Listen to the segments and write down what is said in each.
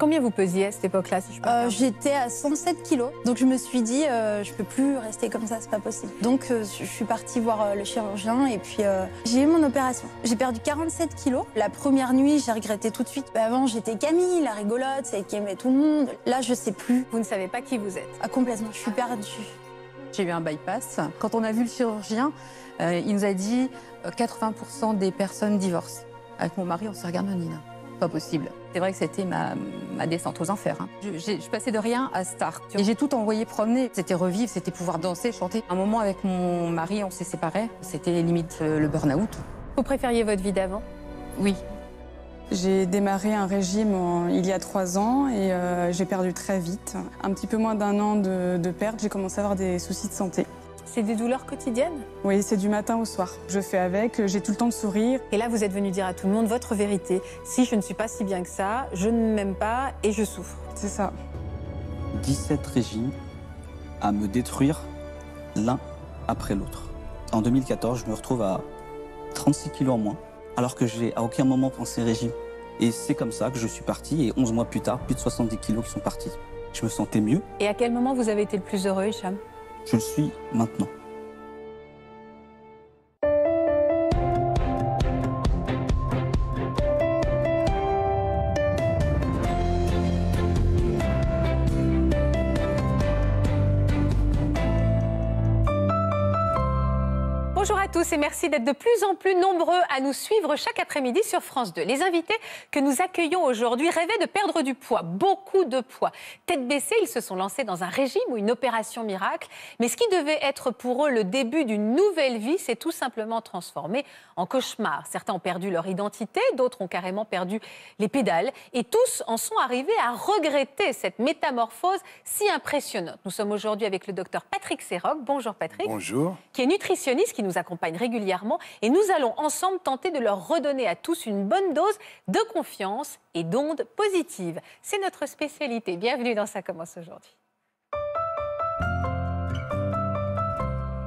Combien vous pesiez à cette époque-là, euh, J'étais à 107 kilos. Donc je me suis dit, je euh, je peux plus rester comme ça, c'est pas possible. Donc euh, je suis partie voir le chirurgien et puis j'ai eu mon opération. J'ai perdu 47 kilos. La première nuit, j'ai regretté tout de suite. Bah, avant, j'étais Camille, la rigolote, celle qui aimait tout le monde. Là, je sais plus. Vous ne savez pas qui vous êtes ah, Complètement, je suis perdue. J'ai eu un bypass. Quand on a vu le chirurgien, il nous a dit 80% des personnes divorcent. Avec mon mari, on se regarde regardé, Nina. Pas possible. C'est vrai que c'était ma, descente aux enfers. Hein. Je, passais de rien à star. Et j'ai tout envoyé promener. C'était revivre, c'était pouvoir danser, chanter. Un moment avec mon mari, on s'est séparés. C'était limite euh, le burn-out. Vous préfériez votre vie d'avant Oui. J'ai démarré un régime il y a trois ans et euh, j'ai perdu très vite. Un petit peu moins d'un an de perte, j'ai commencé à avoir des soucis de santé. C'est des douleurs quotidiennes Oui, c'est du matin au soir. Je fais avec, j'ai tout le temps de sourire. Et là, vous êtes venu dire à tout le monde votre vérité. Si je ne suis pas si bien que ça, je ne m'aime pas et je souffre. C'est ça. 17 régimes à me détruire l'un après l'autre. En 2014, je me retrouve à 36 kilos en moins, alors que j'ai à aucun moment pensé régime. Et c'est comme ça que je suis parti, et 11 mois plus tard, plus de 70 kilos qui sont partis. Je me sentais mieux. Et à quel moment vous avez été le plus heureux, Hicham je suis maintenant. à tous et merci d'être de plus en plus nombreux à nous suivre chaque après-midi sur France 2. Les invités que nous accueillons aujourd'hui rêvaient de perdre du poids, beaucoup de poids. Tête baissée, ils se sont lancés dans un régime ou une opération miracle. Mais ce qui devait être pour eux le début d'une nouvelle vie s'est tout simplement transformé en cauchemar. Certains ont perdu leur identité, d'autres ont carrément perdu les pédales. Et tous en sont arrivés à regretter cette métamorphose si impressionnante. Nous sommes aujourd'hui avec le docteur Patrick Séroc. Bonjour Patrick. Bonjour. Qui est nutritionniste, qui nous accompagne régulièrement et nous allons ensemble tenter de leur redonner à tous une bonne dose de confiance et d'ondes positives. C'est notre spécialité. Bienvenue dans Ça commence aujourd'hui.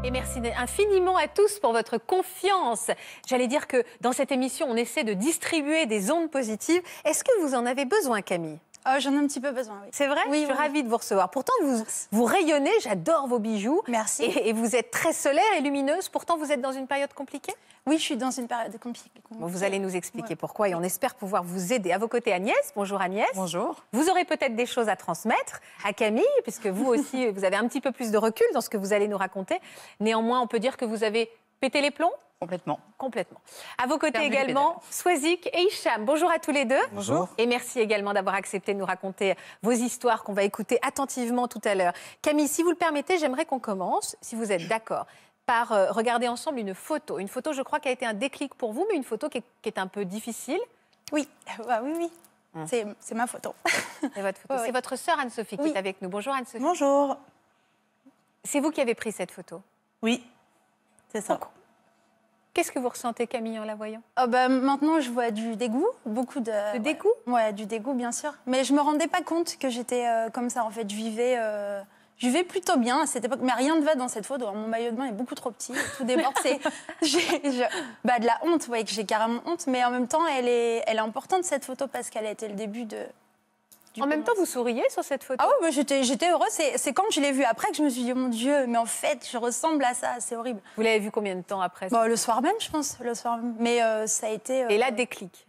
Et merci infiniment à tous pour votre confiance. J'allais dire que dans cette émission, on essaie de distribuer des ondes positives. Est-ce que vous en avez besoin, Camille Oh, j'en ai un petit peu besoin, oui. C'est vrai oui, Je suis ravie de vous recevoir. Pourtant, vous, rayonnez, j'adore vos bijoux. Merci. Et, vous êtes très solaire et lumineuse. Pourtant, vous êtes dans une période compliquée Oui, je suis dans une période compliquée. vous allez nous expliquer pourquoi et on espère pouvoir vous aider. À vos côtés, Agnès. Bonjour, Agnès. Bonjour. Vous aurez peut-être des choses à transmettre à Camille, puisque vous aussi, vous avez un petit peu plus de recul dans ce que vous allez nous raconter. Néanmoins, on peut dire que vous avez Péter les plombs Complètement. Complètement. À vos côtés également, Swazik et Isham. Bonjour à tous les deux. Bonjour. Et merci également d'avoir accepté de nous raconter vos histoires qu'on va écouter attentivement tout à l'heure. Camille, si vous le permettez, j'aimerais qu'on commence, si vous êtes d'accord, par euh, regarder ensemble une photo. Une photo, je crois, qui a été un déclic pour vous, mais une photo qui est, un peu difficile. Oui, ah bah oui, oui. Hum. C'est ma photo. C'est votre photo. C'est votre sœur Anne-Sophie qui est avec nous. Bonjour Anne-Sophie. Bonjour. C'est vous qui avez pris cette photo Oui, c'est ça. Qu'est-ce que vous ressentez, Camille, en la voyant ah ben Maintenant, je vois du dégoût, beaucoup de... Du dégoût ouais. du dégoût, bien sûr. Mais je ne me rendais pas compte que j'étais euh, comme ça, en fait. Je vivais, euh, je plutôt bien à cette époque, mais rien ne va dans cette photo. Hein. Mon maillot de bain est beaucoup trop petit, tout déborde. C'est bah, de la honte, ouais, que j'ai carrément honte. Mais en même temps, elle est, elle est importante, cette photo, parce qu'elle a été le début de, en même temps, vous souriez sur cette photo. Ah oui, j'étais, j'étais heureuse. C'est, quand je l'ai vue après que je me suis dit, mon Dieu, mais en fait, je ressemble à ça. C'est horrible. Vous l'avez vue combien de temps après bah, Le soir même, je pense. Le soir même. Mais euh, ça a été. Euh, Et là, déclic.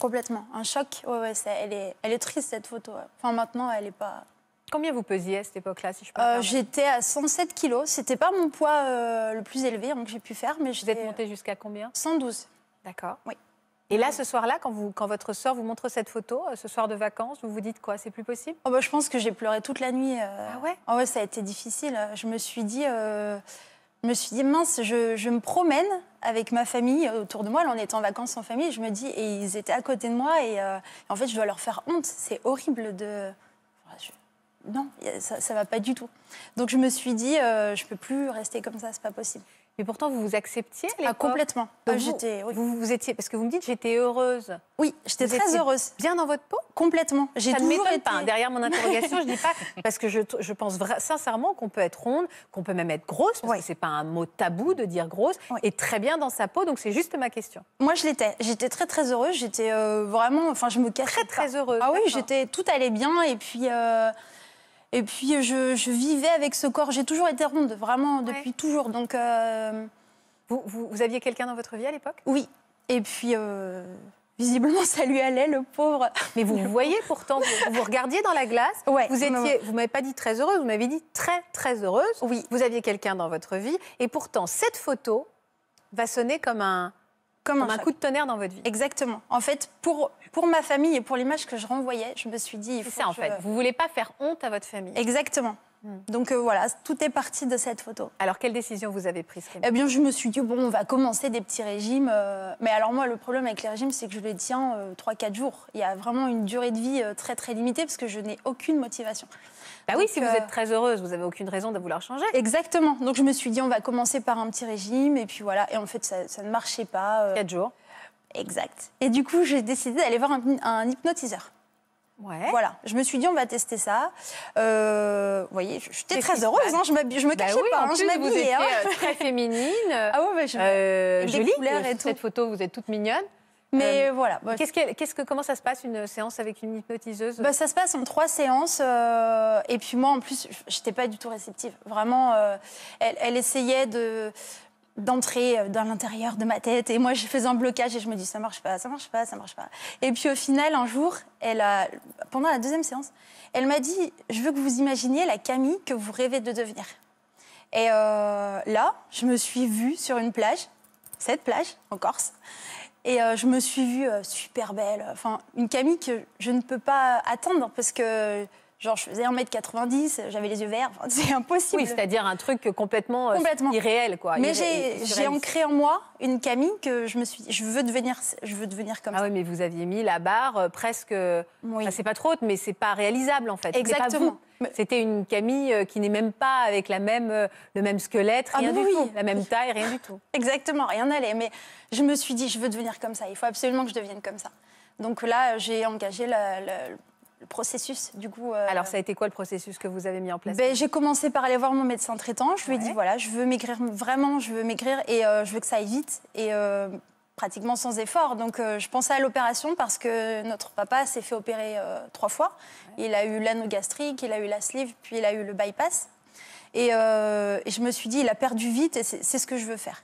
Complètement. Un choc. Ouais, ouais, elle, est, elle est triste, cette photo. Enfin, maintenant, elle n'est pas. Combien vous pesiez à cette époque-là, si je peux euh, J'étais à 107 kilos. C'était pas mon poids euh, le plus élevé que j'ai pu faire, mais Vous êtes montée jusqu'à combien 112. D'accord. Oui. Et là, ce soir-là, quand, vous, quand votre soeur vous montre cette photo, euh, ce soir de vacances, vous vous dites quoi C'est plus possible oh bah, Je pense que j'ai pleuré toute la nuit. Euh. Ah, ah ouais ça a été difficile. Je me suis dit, euh, me, suis dit mince, je, me promène avec ma famille autour de moi. Là, on est en vacances en famille. Je me dis, et ils étaient à côté de moi. Et en fait, je dois leur faire honte. C'est horrible de... non, ça ne va pas du tout. Donc je me suis dit, je ne peux plus rester comme ça, c'est pas possible. Et pourtant, vous vous acceptiez ah, Complètement. Ah, vous, vous, étiez, parce que vous me dites, j'étais heureuse. Oui, j'étais très heureuse. Bien dans votre peau Complètement. J'ai Ça ne m'étonne pas. Derrière mon interrogation, je dis pas. Parce que je, pense sincèrement qu'on peut être ronde, qu'on peut même être grosse, parce que ce n'est pas un mot tabou de dire grosse, et très bien dans sa peau. Donc, c'est juste ma question. Moi, je l'étais. J'étais très, très heureuse. J'étais euh, vraiment. Enfin, je me cachais. Très, très heureuse. Ah oui, j'étais. Tout allait bien. Et puis. Euh, et puis, je, vivais avec ce corps. J'ai toujours été ronde, vraiment, depuis toujours. Donc, euh, vous, aviez quelqu'un dans votre vie à l'époque Oui. Et puis, euh, visiblement, ça lui allait, le pauvre. Mais vous voyez pourtant, vous, regardiez dans la glace. Ouais, vous étiez, vous m'avez pas dit très heureuse, vous m'avez dit très, très heureuse. Oui. Vous aviez quelqu'un dans votre vie. Et pourtant, cette photo va sonner comme un, comme, un, coup de tonnerre dans votre vie. Exactement. En fait, pour, pour ma famille et pour l'image que je renvoyais, je me suis dit. C'est ça, en fait. Vous voulez pas faire honte à votre famille. Exactement. Mm. Donc euh, voilà, tout est parti de cette photo. Alors quelle décision vous avez prise Eh bien, je me suis dit, bon, on va commencer des petits régimes. Euh, mais alors moi, le problème avec les régimes, c'est que je les tiens 3-4 euh, jours. Il y a vraiment une durée de vie très très limitée parce que je n'ai aucune motivation. Bah oui, si vous êtes très heureuse, vous n'avez aucune raison de vouloir changer. Exactement. Donc je me suis dit, on va commencer par un petit régime. Et puis voilà, et en fait, ça, ne marchait pas. 4 jours. Exact. Et du coup, j'ai décidé d'aller voir un hypnotiseur. Voilà, je me suis dit on va tester ça. Euh, vous voyez, j'étais très heureuse, hein. je, je me cachais pas, je m'habillais. très féminine, ah je... Euh, jolie, euh, et tout. Cette photo, vous êtes toute mignonne. Mais voilà. qu'est-ce que, comment ça se passe une séance avec une hypnotiseuse bah, Ça se passe en trois séances. et puis moi, en plus, j'étais pas du tout réceptive. Vraiment, elle, essayait de d'entrer euh, dans l'intérieur de ma tête. Et moi, je faisais un blocage et je me dis, ça marche pas, ça marche pas, ça marche pas. Et puis au final, un jour, elle a, pendant la deuxième séance, elle m'a dit, je veux que vous imaginiez la Camille que vous rêvez de devenir. Et euh, là, je me suis vue sur une plage, cette plage en Corse. Et euh, je me suis vue super belle, enfin une Camille que je ne peux pas attendre parce que Genre, je faisais 1m90, j'avais les yeux verts. c'est impossible. Oui, c'est-à-dire un truc complètement, euh, irréel, quoi. Mais j'ai ancré en moi une Camille que je me suis dit, je veux devenir, je veux devenir comme ah ça. Ah oui, mais vous aviez mis la barre euh, presque. Euh, c'est pas trop haute, mais c'est pas réalisable, en fait. Exactement. C'était une Camille qui n'est même pas avec la même, le même squelette, ah rien bah du tout, la même taille, rien du tout. Exactement, rien n'allait. Mais je me suis dit, je veux devenir comme ça. Il faut absolument que je devienne comme ça. Donc là, j'ai engagé le le processus du coup. Euh, Alors ça a été quoi le processus que vous avez mis en place ben, J'ai commencé par aller voir mon médecin traitant. Je lui ai dit voilà, je veux maigrir vraiment, je veux maigrir et euh, je veux que ça aille vite et euh, pratiquement sans effort. Donc je pensais à l'opération parce que notre papa s'est fait opérer trois fois. Il a eu gastrique, il a eu la sleeve, puis il a eu le bypass. Et, je me suis dit il a perdu vite et c'est ce que je veux faire.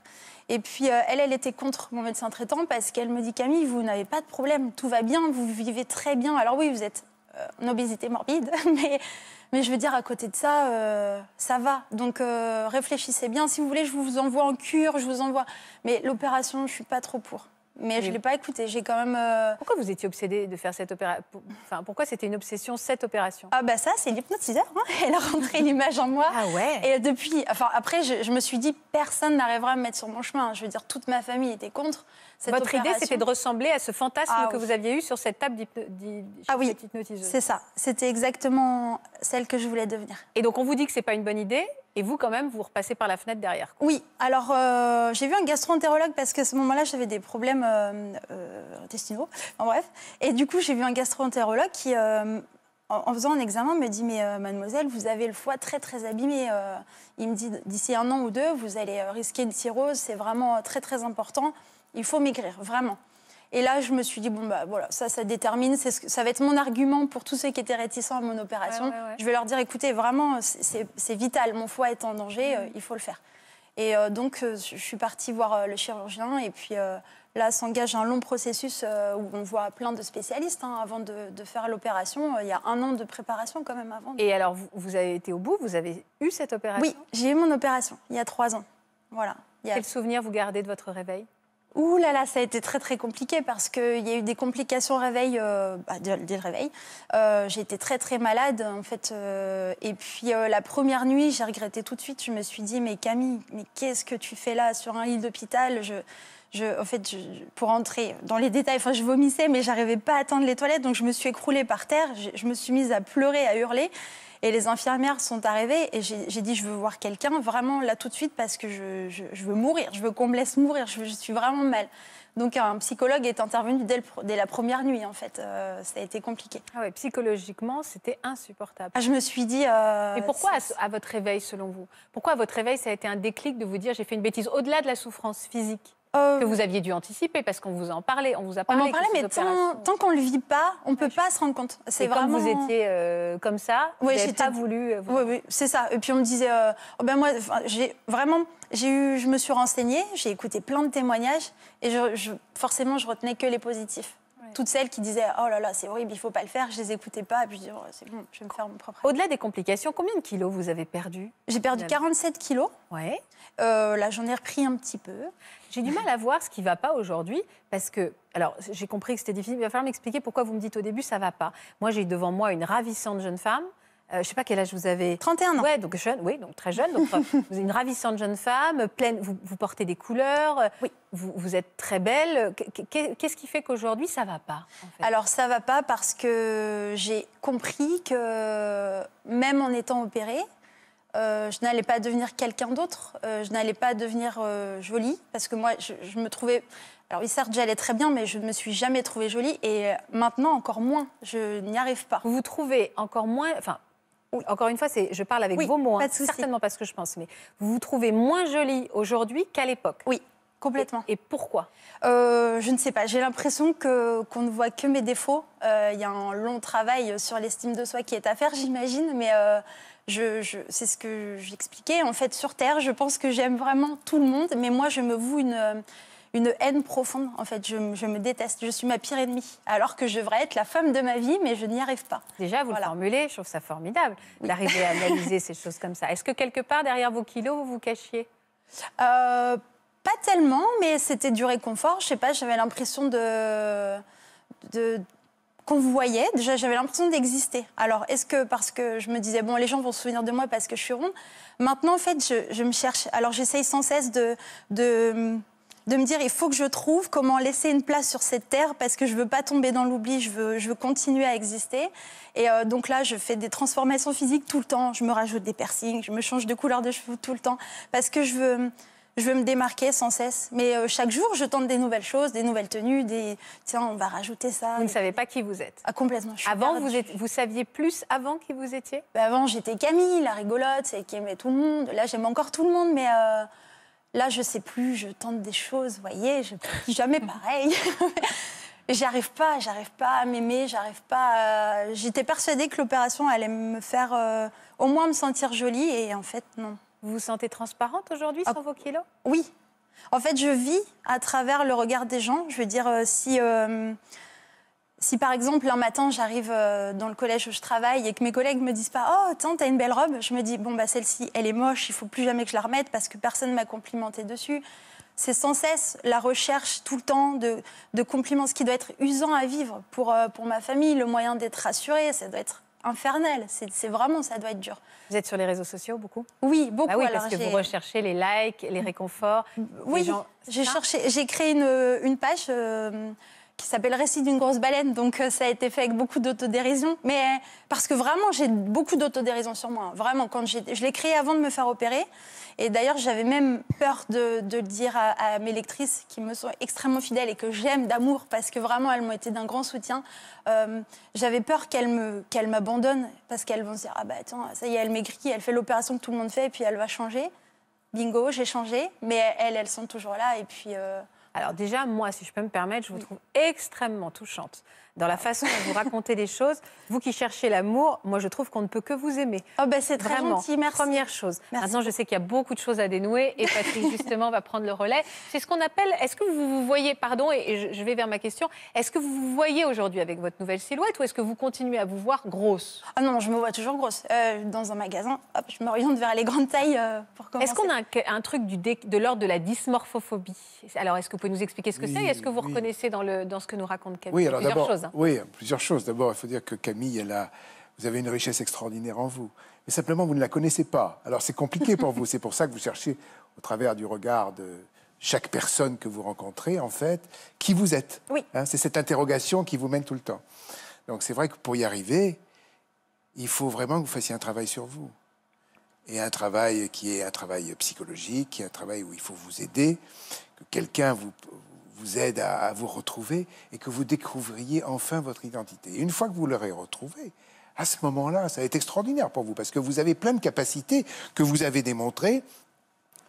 Et puis elle, elle était contre mon médecin traitant parce qu'elle me dit Camille, vous n'avez pas de problème, tout va bien, vous vivez très bien. Alors oui, vous êtes euh, obésité morbide, mais, mais je veux dire, à côté de ça, euh, ça va. Donc euh, réfléchissez bien. Si vous voulez, je vous envoie en cure, je vous envoie. Mais l'opération, je ne suis pas trop pour mais je ne l'ai pas écouté. J'ai quand même. Euh, pourquoi vous étiez obsédée de faire cette opération Enfin, pourquoi c'était une obsession cette opération Ah bah ça, c'est l'hypnotiseur. Hein. Elle a rentré l'image en moi. Ah ouais. Et depuis, enfin après, je, me suis dit personne n'arrivera à me mettre sur mon chemin. Je veux dire, toute ma famille était contre. Cette Votre idée, c'était de ressembler à ce fantasme ah que vous aviez eu sur cette table d'hypnotiseur. Ah oui, c'est ça. C'était exactement celle que je voulais devenir. Et donc on vous dit que ce n'est pas une bonne idée et vous, quand même, vous repassez par la fenêtre derrière. Oui, alors euh, j'ai vu un gastroentérologue parce qu'à ce moment-là, j'avais des problèmes euh, euh, intestinaux. En bref. Et du coup, j'ai vu un gastroentérologue qui, en, en, faisant un examen, me dit Mais mademoiselle, vous avez le foie très très abîmé. il me dit D'ici un an ou deux, vous allez risquer une cirrhose. C'est vraiment très très important. Il faut maigrir, vraiment. Et là, je me suis dit, bon, bah voilà, ça, ça détermine. ça va être mon argument pour tous ceux qui étaient réticents à mon opération. Je vais leur dire, écoutez, vraiment, c'est vital. Mon foie est en danger, mm. euh, il faut le faire. Et euh, donc, euh, je suis partie voir le chirurgien. Et puis là, s'engage un long processus où on voit plein de spécialistes hein, avant de, faire l'opération. Il y a un an de préparation quand même avant. Et alors, vous, avez été au bout Vous avez eu cette opération Oui, j'ai eu mon opération il y a trois ans. Voilà. Quel souvenir vous gardez de votre réveil Ouh là là, ça a été très très compliqué parce qu'il y a eu des complications réveil, euh, bah, réveil. Euh, j'ai été très très malade en fait. Euh, et puis la première nuit, j'ai regretté tout de suite. Je me suis dit, mais Camille, mais qu'est-ce que tu fais là sur un lit d'hôpital je, je, en fait, pour entrer dans les détails, je vomissais, mais j'arrivais pas à attendre les toilettes, donc je me suis écroulée par terre. je me suis mise à pleurer, à hurler. Et les infirmières sont arrivées et j'ai dit, je veux voir quelqu'un vraiment là tout de suite parce que je, veux mourir, je veux qu'on me laisse mourir, je, suis vraiment mal. Donc un psychologue est intervenu dès, la première nuit en fait. Euh, ça a été compliqué. Ah ouais, psychologiquement, c'était insupportable. Ah, je me suis dit. Euh, et pourquoi à, à votre réveil, selon vous Pourquoi à votre réveil, ça a été un déclic de vous dire j'ai fait une bêtise au-delà de la souffrance physique euh, que vous aviez dû anticiper parce qu'on vous en parlait, on vous a parlé. On en parlait, mais tant, qu'on ne le vit pas, on ne peut pas se rendre compte. C'est vraiment. vous étiez euh, comme ça, vous n'avez pas voulu. Euh, oui, oui c'est ça. Et puis on me disait, oh ben moi, j'ai vraiment, j'ai eu, je me suis renseignée, j'ai écouté plein de témoignages et je, je, forcément, je retenais que les positifs toutes celles qui disaient oh là là, c'est horrible, il faut pas le faire, je les écoutais pas. puis je dis c'est bon, je vais me faire mon propre. Au-delà des complications, combien de kilos vous avez perdu J'ai perdu 47 kilos. Ouais. Euh, là, j'en ai repris un petit peu. J'ai du mal à voir ce qui va pas aujourd'hui parce que alors, j'ai compris que c'était difficile. Il va falloir m'expliquer pourquoi vous me dites au début ça va pas. Moi, j'ai devant moi une ravissante jeune femme euh, je ne sais pas quel âge vous avez. 31 ans. Ouais, donc jeune, oui, donc très jeune. Euh, vous êtes une ravissante jeune femme, pleine, vous, portez des couleurs, euh, oui. vous, êtes très belle. Qu'est-ce qui fait qu'aujourd'hui, ça ne va pas Alors, ça ne va pas parce que j'ai compris que même en étant opérée, je n'allais pas devenir quelqu'un d'autre, je n'allais pas devenir jolie, parce que moi, je, me trouvais... Alors oui, certes, j'allais très bien, mais je ne me suis jamais trouvée jolie et maintenant encore moins. Je n'y arrive pas. Vous vous trouvez encore moins, enfin encore une fois, je parle avec vos mots, hein, certainement pas ce que je pense, mais vous vous trouvez moins jolie aujourd'hui qu'à l'époque. Oui. Complètement. Et, pourquoi euh, Je ne sais pas. J'ai l'impression qu'on ne voit que mes défauts. Euh, il y a un long travail sur l'estime de soi qui est à faire, j'imagine. Mais euh, je, c'est ce que j'expliquais. En fait, sur Terre, je pense que j'aime vraiment tout le monde. Mais moi, je me voue une une haine profonde. En fait, je, me déteste. Je suis ma pire ennemie. Alors que je devrais être la femme de ma vie, mais je n'y arrive pas. Déjà, vous voilà. le formulez, je trouve ça formidable d'arriver à analyser ces choses comme ça. Est-ce que quelque part, derrière vos kilos, vous vous cachiez euh, Pas tellement, mais c'était du réconfort. Je sais pas, j'avais l'impression de. de qu'on voyait, déjà j'avais l'impression d'exister. Alors est-ce que parce que je me disais, bon, les gens vont se souvenir de moi parce que je suis ronde, maintenant en fait je, me cherche. Alors j'essaye sans cesse de de me dire il faut que je trouve comment laisser une place sur cette terre parce que je veux pas tomber dans l'oubli, je veux, je veux continuer à exister. Et euh, donc là, je fais des transformations physiques tout le temps. Je me rajoute des piercings, je me change de couleur de cheveux tout le temps parce que je veux je veux me démarquer sans cesse. Mais euh, chaque jour, je tente des nouvelles choses, des nouvelles tenues, des tiens, on va rajouter ça. Vous ne savez pas qui vous êtes ah, Complètement. avant, vous, vous saviez plus avant qui vous étiez bah, Avant, j'étais Camille, la rigolote, celle qui aimait tout le monde. Là, j'aime encore tout le monde, mais. Euh, Là, je sais plus, je tente des choses, vous voyez, je ne jamais pareil. j'arrive pas, j'arrive pas à m'aimer, j'arrive pas. Euh, j'étais persuadée que l'opération allait me faire euh, au moins me sentir jolie et en fait non. Vous vous sentez transparente aujourd'hui ah, sur vos kilos Oui. En fait, je vis à travers le regard des gens. Je veux dire, euh, si si par exemple un matin j'arrive euh, dans le collège où je travaille et que mes collègues me disent pas oh tiens t'as une belle robe je me dis bon bah celle-ci elle est moche il faut plus jamais que je la remette parce que personne m'a complimenté dessus c'est sans cesse la recherche tout le temps de, de, compliments ce qui doit être usant à vivre pour euh, pour ma famille le moyen d'être rassurée, ça doit être infernal. C'est vraiment, ça doit être dur. Vous êtes sur les réseaux sociaux beaucoup Oui, beaucoup. Bah parce que vous recherchez les likes, les réconforts. Oui, j'ai cherché, j'ai créé une, une page. Euh, qui s'appelle Récit d'une grosse baleine, donc euh, ça a été fait avec beaucoup d'autodérision. Mais euh, parce que vraiment, j'ai beaucoup d'autodérision sur moi. Hein. Vraiment, quand je l'ai créé avant de me faire opérer. Et d'ailleurs, j'avais même peur de, le dire à, mes lectrices qui me sont extrêmement fidèles et que j'aime d'amour parce que vraiment, elles m'ont été d'un grand soutien. Euh, j'avais peur qu'elles m'abandonnent parce qu'elles vont se dire Ah bah attends, ça y est, elle m'écrit, elle fait l'opération que tout le monde fait et puis elle va changer. Bingo, j'ai changé. Mais elles, elles sont toujours là. Et puis. Alors déjà, moi, si je peux me permettre, je vous trouve extrêmement touchante dans la façon dont vous racontez les choses. Vous qui cherchez l'amour, moi je trouve qu'on ne peut que vous aimer. Oh ben c'est très gentil, Première chose. Maintenant, je sais qu'il y a beaucoup de choses à dénouer et Patrick justement va prendre le relais. C'est ce qu'on appelle. Est-ce que vous vous voyez, pardon, et je vais vers ma question, est-ce que vous vous voyez aujourd'hui avec votre nouvelle silhouette ou est-ce que vous continuez à vous voir grosse Ah non, je me vois toujours grosse. Euh, dans un magasin, hop, je m'oriente vers les grandes tailles euh, pour commencer. Est-ce qu'on a un, truc du de l'ordre de la dysmorphophobie Alors, est-ce que vous pouvez nous expliquer ce que c'est et est-ce que vous reconnaissez dans, le, dans ce que nous raconte Camille Oui, alors d'abord, hein? Hein. Oui, plusieurs choses. D'abord, il faut dire que Camille, elle a, vous avez une richesse extraordinaire en vous. Mais simplement, vous ne la connaissez pas. Alors c'est compliqué pour vous. C'est pour ça que vous cherchez, au travers du regard de chaque personne que vous rencontrez, en fait, qui vous êtes. Hein, c'est cette interrogation qui vous mène tout le temps. Donc c'est vrai que pour y arriver, il faut vraiment que vous fassiez un travail sur vous. Et un travail qui est un travail psychologique, qui est un travail où il faut vous aider, que quelqu'un vous, vous aide à, vous retrouver et que vous découvriez enfin votre identité. une fois que vous l'aurez retrouvée, à ce moment-là, ça va être extraordinaire pour vous parce que vous avez plein de capacités que vous avez démontrées,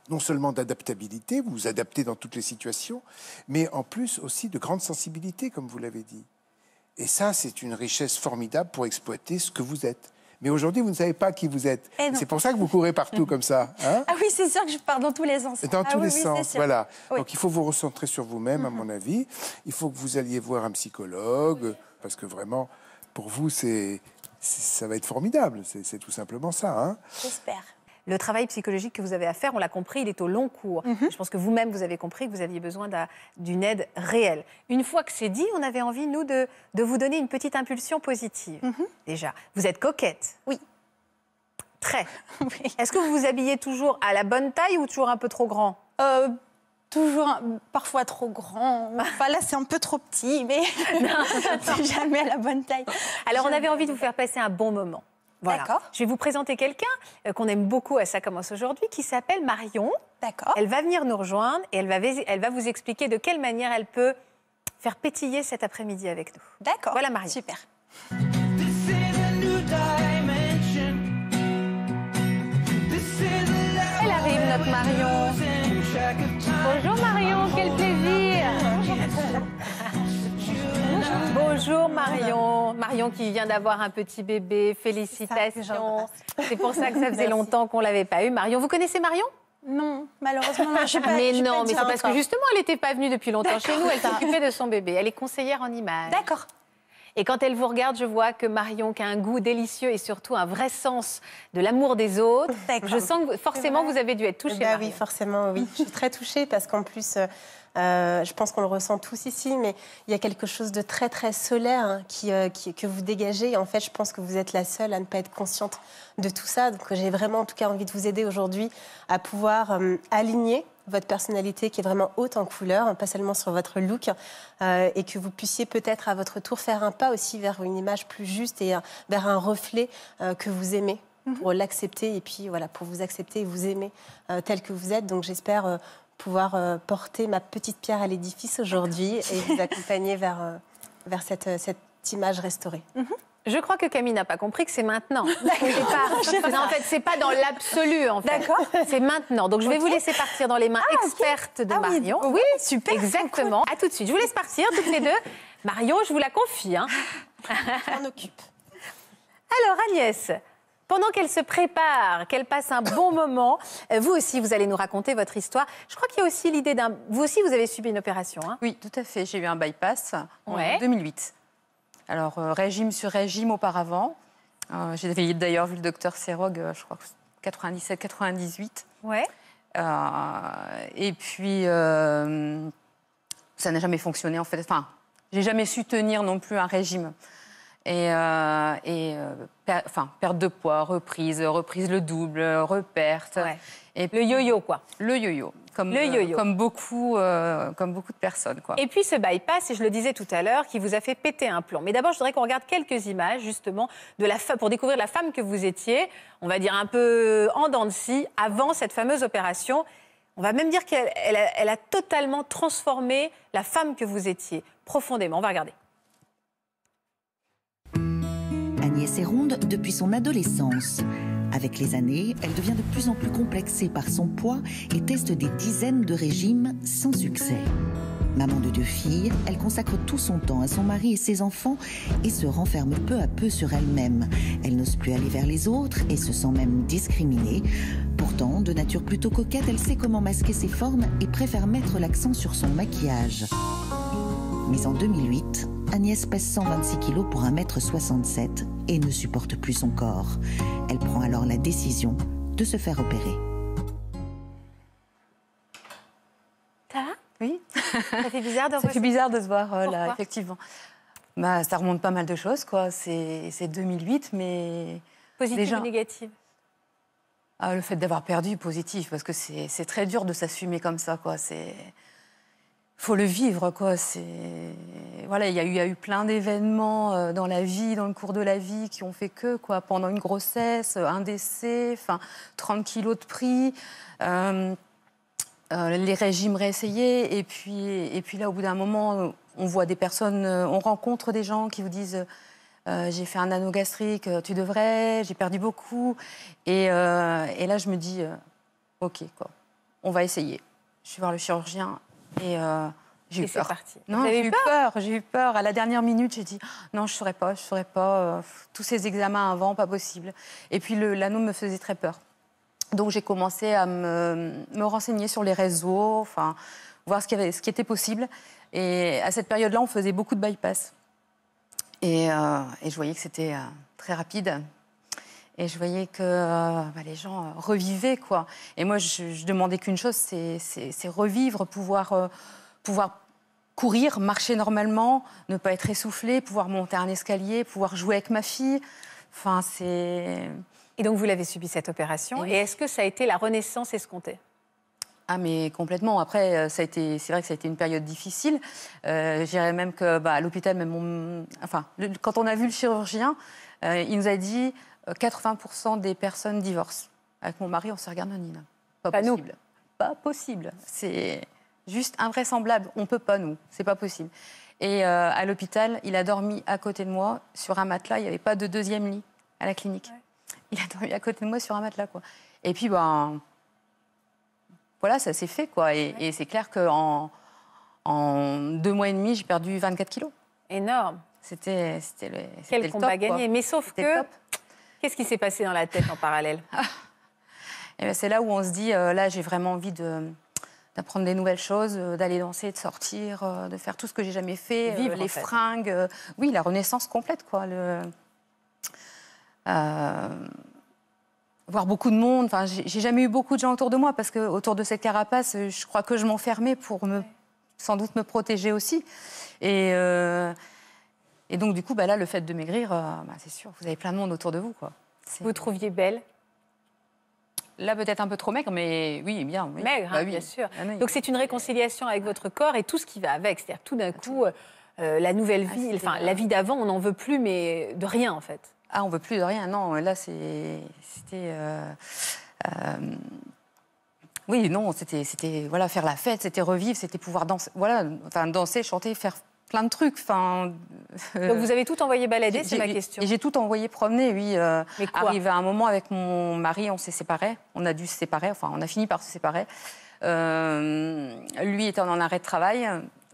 non seulement d'adaptabilité, vous vous adaptez dans toutes les situations, mais en plus aussi de grande sensibilité, comme vous l'avez dit. Et ça, c'est une richesse formidable pour exploiter ce que vous êtes. Mais aujourd'hui, vous ne savez pas qui vous êtes. Eh c'est pour ça que vous courez partout comme ça. Hein ah oui, c'est sûr que je pars dans tous les ah sens. Dans tous les sens, voilà. Donc il faut vous recentrer sur vous-même, à mhm. mon avis. Il faut que vous alliez voir un psychologue, parce que vraiment, pour vous, c'est ça va être formidable. C'est tout simplement ça. Hein J'espère le travail psychologique que vous avez à faire, on l'a compris, il est au long cours. Mhm. Je pense que vous-même, vous avez compris que vous aviez besoin d'une aide réelle. Une fois que c'est dit, on avait envie, nous, de, vous donner une petite impulsion positive. Mhm. Déjà, vous êtes coquette. Oui. Très. Est-ce que vous vous habillez toujours à la bonne taille ou toujours un peu trop grand euh, toujours parfois trop grand. Enfin là, c'est un peu trop petit, mais c'est jamais à la bonne taille. Alors, on avait envie de vous faire passer un bon moment. Voilà. Je vais vous présenter quelqu'un euh, qu'on aime beaucoup à Ça commence aujourd'hui, qui s'appelle Marion. D'accord. Elle va venir nous rejoindre et elle va, vous expliquer de quelle manière elle peut faire pétiller cet après-midi avec nous. D'accord. Voilà Marion. Super. Elle arrive, notre Marion. Bonjour Marion, quel plaisir. Bonjour. Bonjour Marion. Marion qui vient d'avoir un petit bébé. Félicitations. C'est pour ça que ça faisait longtemps qu'on ne l'avait pas eu. Marion, vous connaissez Marion non, malheureusement, non, je sais pas. Mais non, mais c'est parce que justement, elle n'était pas venue depuis longtemps chez nous. Elle s'occupait de son bébé. Elle est conseillère en images. D'accord. Et quand elle vous regarde, je vois que Marion, qui a un goût délicieux et surtout un vrai sens de l'amour des autres, je sens que forcément vous avez dû être touchée. Bah oui, forcément, oui. je suis très touchée parce qu'en plus, euh, euh, je pense qu'on le ressent tous ici, mais il y a quelque chose de très très solaire hein, euh, qui, que vous dégagez. En fait, je pense que vous êtes la seule à ne pas être consciente de tout ça. Donc j'ai vraiment en tout cas envie de vous aider aujourd'hui à pouvoir aligner votre personnalité qui est vraiment haute en couleur, hein, pas seulement sur votre look, euh, et que vous puissiez peut-être à votre tour faire un pas aussi vers une image plus juste et euh, vers un reflet euh, que vous aimez mhm. pour l'accepter et puis voilà pour vous accepter et vous aimer tel que vous êtes. Donc j'espère pouvoir porter ma petite pierre à l'édifice aujourd'hui et vous accompagner vers, vers cette, cette image restaurée. Mhm. Je crois que Camille n'a pas compris que c'est maintenant. en fait, c'est pas dans l'absolu. En fait. D'accord. C'est maintenant. Donc, je vais vous laisser partir dans les mains ah, expertes de ah Marion. Oui, super. Exactement. A À tout de suite. Je vous laisse partir toutes les deux. Marion, je vous la confie. Hein. On occupe. Alors, Agnès. Pendant qu'elle se prépare, qu'elle passe un bon moment, euh, vous aussi, vous allez nous raconter votre histoire. Je crois qu'il y a aussi l'idée d'un... Vous aussi, vous avez subi une opération. Hein. oui, tout à fait. J'ai eu un bypass en 2008. Alors, euh, régime sur régime auparavant. Euh, J'avais d'ailleurs vu le docteur Serog, euh, je crois, 97-98. Ouais. et puis, ça n'a jamais fonctionné, en fait. Enfin, j'ai jamais su tenir non plus un régime. Et, enfin, perte de poids, reprise, reprise le double, reperte. Et le yo-yo, quoi. Le yo-yo comme, euh, comme, beaucoup, euh, comme beaucoup de personnes. Quoi. Et puis ce bypass, et je le disais tout à l'heure, qui vous a fait péter un plomb. Mais d'abord, je voudrais qu'on regarde quelques images, justement, de la pour découvrir la femme que vous étiez, on va dire un peu en dents de scie, avant cette fameuse opération. On va même dire qu'elle elle a, a totalement transformé la femme que vous étiez, profondément. On va regarder. Agnès est ronde depuis son adolescence. Avec les années, elle devient de plus en plus complexée par son poids et teste des dizaines de régimes sans succès. Maman de deux filles, elle consacre tout son temps à son mari et ses enfants et se renferme peu à peu sur elle-même. Elle, n'ose plus aller vers les autres et se sent même discriminée. Pourtant, de nature plutôt coquette, elle sait comment masquer ses formes et préfère mettre l'accent sur son maquillage. Mais en 2008, Agnès pèse 126 kilos pour 1m67 et ne supporte plus son corps. Elle prend alors la décision de se faire opérer. Ça va Oui. Ça fait bizarre de, se voir euh, là, effectivement. Bah, ça remonte pas mal de choses, quoi. C'est 2008, mais... Positif négative ah, Le fait d'avoir perdu, positif, parce que c'est très dur de s'assumer comme ça, quoi. C'est faut le vivre, quoi. voilà, il y, a eu plein d'événements euh, dans la vie, dans le cours de la vie, qui ont fait que quoi. Pendant une grossesse, euh, un décès, enfin 30 kilos de prix, euh, les régimes réessayés, et puis et puis là, au bout d'un moment, on voit des personnes, on rencontre des gens qui vous disent. j'ai fait un anneau gastrique, tu devrais, j'ai perdu beaucoup. Et, là, je me dis, OK, quoi, on va essayer. Je vais voir le chirurgien et euh, j'ai eu peur. Parti. j'ai eu peur. J'ai eu peur. À la dernière minute, j'ai dit non, je saurais pas, je saurais pas. Euh, tous ces examens avant, pas possible. Et puis l'anneau me faisait très peur. Donc j'ai commencé à me, renseigner sur les réseaux, enfin voir ce qui, était possible. Et à cette période-là, on faisait beaucoup de bypass. et euh, je voyais que c'était très rapide. Et je voyais que euh, bah, les gens euh, revivaient, quoi. Et moi, je, je demandais qu'une chose, c'est revivre, pouvoir, euh, pouvoir courir, marcher normalement, ne pas être essoufflé, pouvoir monter un escalier, pouvoir jouer avec ma fille. Enfin, c'est... Et donc, vous l'avez subi, cette opération. Et, est-ce que ça a été la renaissance escomptée ah mais complètement. Après, c'est vrai que ça a été une période difficile. je dirais même que bah, l'hôpital, enfin, quand on a vu le chirurgien, il nous a dit 80% des personnes divorcent. Avec mon mari, on se regarde, Nina. Pas, pas possible. Pas possible. C'est juste invraisemblable. On peut pas, nous. C'est pas possible. Et euh, à l'hôpital, il a dormi à côté de moi sur un matelas. Il n'y avait pas de deuxième lit à la clinique. Il a dormi à côté de moi sur un matelas, quoi. Et puis, ben, voilà, ça s'est fait, quoi. Et, c'est clair qu'en en deux mois et demi, j'ai perdu 24 kilos. Énorme. C'était le Quel le combat gagné. Mais sauf que Qu'est-ce qui s'est passé dans la tête en parallèle eh ben, c'est là où on se dit, euh, là, j'ai vraiment envie d'apprendre des nouvelles choses, euh, d'aller danser, de sortir, euh, de faire tout ce que j'ai jamais fait, Vivre, les fringues, oui, la renaissance complète, quoi. voir beaucoup de monde. Enfin, j'ai jamais eu beaucoup de gens autour de moi parce que autour de cette carapace, je crois que je m'enfermais pour me, sans doute me protéger aussi. Et et donc, du coup, bah, là, le fait de maigrir, euh, bah, c'est sûr, vous avez plein de monde autour de vous. Quoi. Vous trouviez belle Là, peut-être un peu trop maigre, mais oui, bien. Maigre, hein, bah bien sûr. Ah, donc, c'est une réconciliation avec votre corps et tout ce qui va avec. C'est-à-dire, tout d'un ah, coup, euh, euh, la nouvelle ah, vie, enfin, la vie d'avant, on n'en veut plus, mais de rien, en fait. Ah, on veut plus de rien, non. Là, c'était. oui, non, c'était, voilà, faire la fête, c'était revivre, c'était pouvoir danser, voilà, enfin danser, chanter, faire plein de trucs. Enfin, Donc vous avez tout envoyé balader, c'est ma question. J'ai tout envoyé promener, oui. Euh, arrivé à un moment avec mon mari, on s'est séparés. On a dû se séparer, enfin on a fini par se séparer. Euh, lui était en arrêt de travail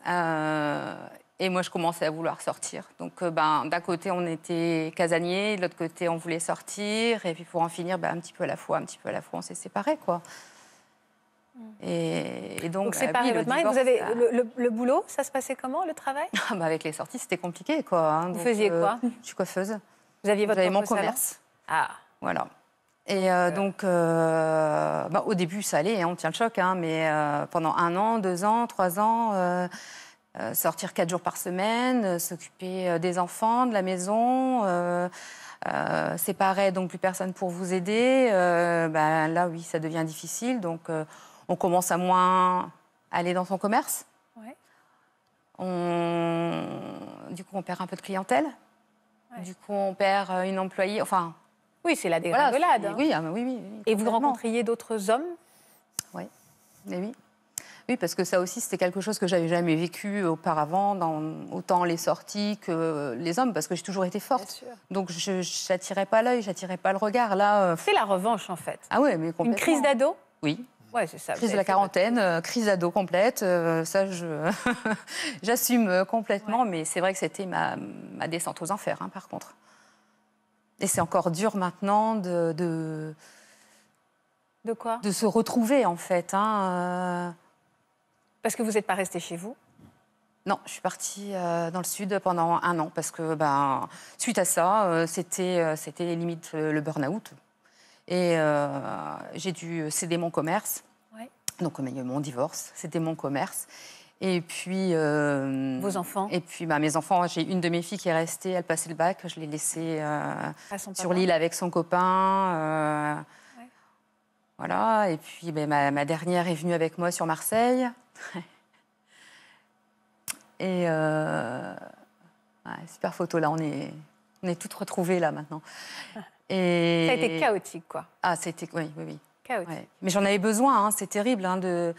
euh, et moi je commençais à vouloir sortir. Donc ben, d'un côté on était casaniers. de l'autre côté on voulait sortir et puis pour en finir ben, un petit peu à la fois, un petit peu à la fois on s'est séparés quoi. Mm. Et, donc, donc bah, votre vous avez le, boulot, ça se passait comment, le travail ah, bah, Avec les sorties, c'était compliqué. Quoi, hein, Vous faisiez euh, quoi Je suis coiffeuse. Vous aviez votre mon commerce. Ah. Voilà. Et euh, euh. donc, bah, au début, ça allait, hein, on tient le choc, hein, mais pendant un an, deux ans, trois ans, sortir quatre jours par semaine, s'occuper des enfants, de la maison. Euh, donc plus personne pour vous aider, ben, là oui, ça devient difficile. Donc on commence à moins aller dans son commerce. Ouais. On... Du coup, on perd un peu de clientèle. Du coup, on perd euh, une employée. Enfin. Oui, c'est la dégringolade. Voilà, hein. ah, oui, oui, oui, Et vous rencontriez d'autres hommes Oui. Mais oui. Oui, parce que ça aussi, c'était quelque chose que j'avais jamais vécu auparavant, dans autant les sorties que les hommes, parce que j'ai toujours été forte. Donc, je n'attirais pas l'œil, j'attirais pas le regard. Là, euh, C'est la revanche, en fait. Ah oui, mais complètement. Une crise d'ado Oui c'est ça. Crise de la quarantaine, euh, crise ado complète, euh, ça j'assume euh, complètement, mais c'est vrai que c'était ma, descente aux enfers, hein, par contre. Et c'est encore dur maintenant de, de... quoi De se retrouver, en fait. Hein, parce que vous n'êtes pas resté chez vous non, je suis partie dans le sud pendant un an parce que, ben, suite à ça, c'était, c'était limite le burn-out. Et euh, j'ai dû céder mon commerce. Donc, il y mon divorce, c'était mon commerce. Et puis. Euh, Vos enfants Et puis bah, mes enfants, j'ai une de mes filles qui est restée, elle passait le bac, je l'ai laissée euh, sur l'île avec son copain. Voilà, et puis ben, ma, dernière est venue avec moi sur Marseille. et. super photo là, on est, on est toutes retrouvées là maintenant. Ça a été chaotique, quoi. Ah, c'était. Oui, oui, oui. Mais j'en avais besoin, hein, c'est terrible hein, de.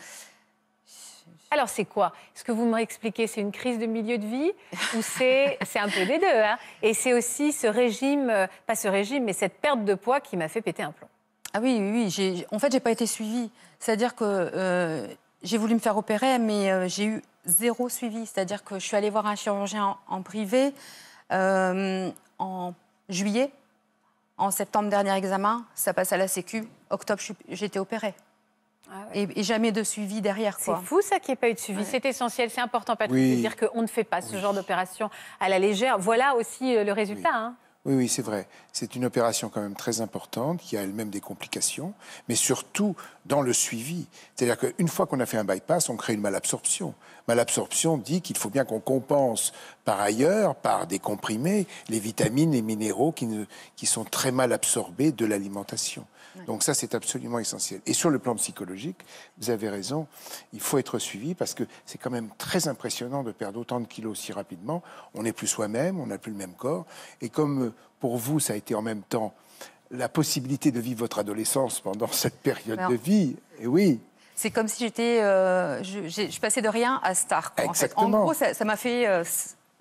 Alors, c'est quoi Ce que vous m'expliquez, c'est une crise de milieu de vie ou c'est un peu des deux hein Et c'est aussi ce régime, euh, pas ce régime, mais cette perte de poids qui m'a fait péter un plomb. Ah oui, oui, oui. En fait, j'ai pas été suivie. C'est-à-dire que euh, j'ai voulu me faire opérer, mais euh, j'ai eu zéro suivi. C'est-à-dire que je suis allée voir un chirurgien en, privé en juillet en septembre, dernier examen, ça passe à la Sécu. Octobre, j'étais opérée. Ah et, jamais de suivi derrière. C'est fou ça qu'il n'y ait pas eu de suivi. C'est essentiel, c'est important Patrick de dire qu'on ne fait pas ce genre d'opération à la légère. Voilà aussi euh, le résultat. Hein. Oui, oui, c'est vrai. C'est une opération quand même très importante qui a elle-même des complications, mais surtout dans le suivi. C'est-à-dire qu'une fois qu'on a fait un bypass, on crée une malabsorption. Malabsorption dit qu'il faut bien qu'on compense par ailleurs, par des comprimés, les vitamines, et minéraux qui, sont très mal absorbés de l'alimentation. Donc ça, c'est absolument essentiel. Et sur le plan psychologique, vous avez raison, il faut être suivi parce que c'est quand même très impressionnant de perdre autant de kilos si rapidement. On n'est plus soi-même, on n'a plus le même corps. Et comme euh, pour vous, ça a été en même temps la possibilité de vivre votre adolescence pendant cette période de vie. Et oui. C'est comme si j'étais, euh, je, passais de rien à star. En, gros, ça m'a fait. Euh,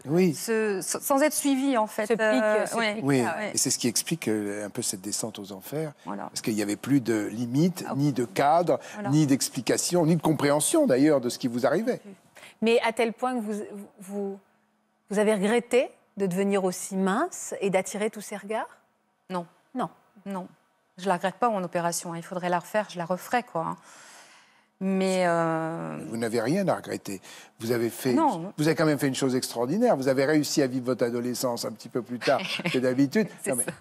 oui. sans être suivi, en fait. Euh, ah, et c'est ce qui explique un peu cette descente aux enfers. Parce qu'il n'y avait plus de limites, ah, ni de cadre, ni d'explication, ni de compréhension d'ailleurs de ce qui vous arrivait. Mais à tel point que vous, vous, vous avez regretté de devenir aussi mince et d'attirer tous ces regards Non. Non. Non. Je la regrette pas mon opération. Il faudrait la refaire, je la referais quoi. Mais euh, vous n'avez rien à regretter. Vous avez fait, vous avez quand même fait une chose extraordinaire. Vous avez réussi à vivre votre adolescence un petit peu plus tard que d'habitude.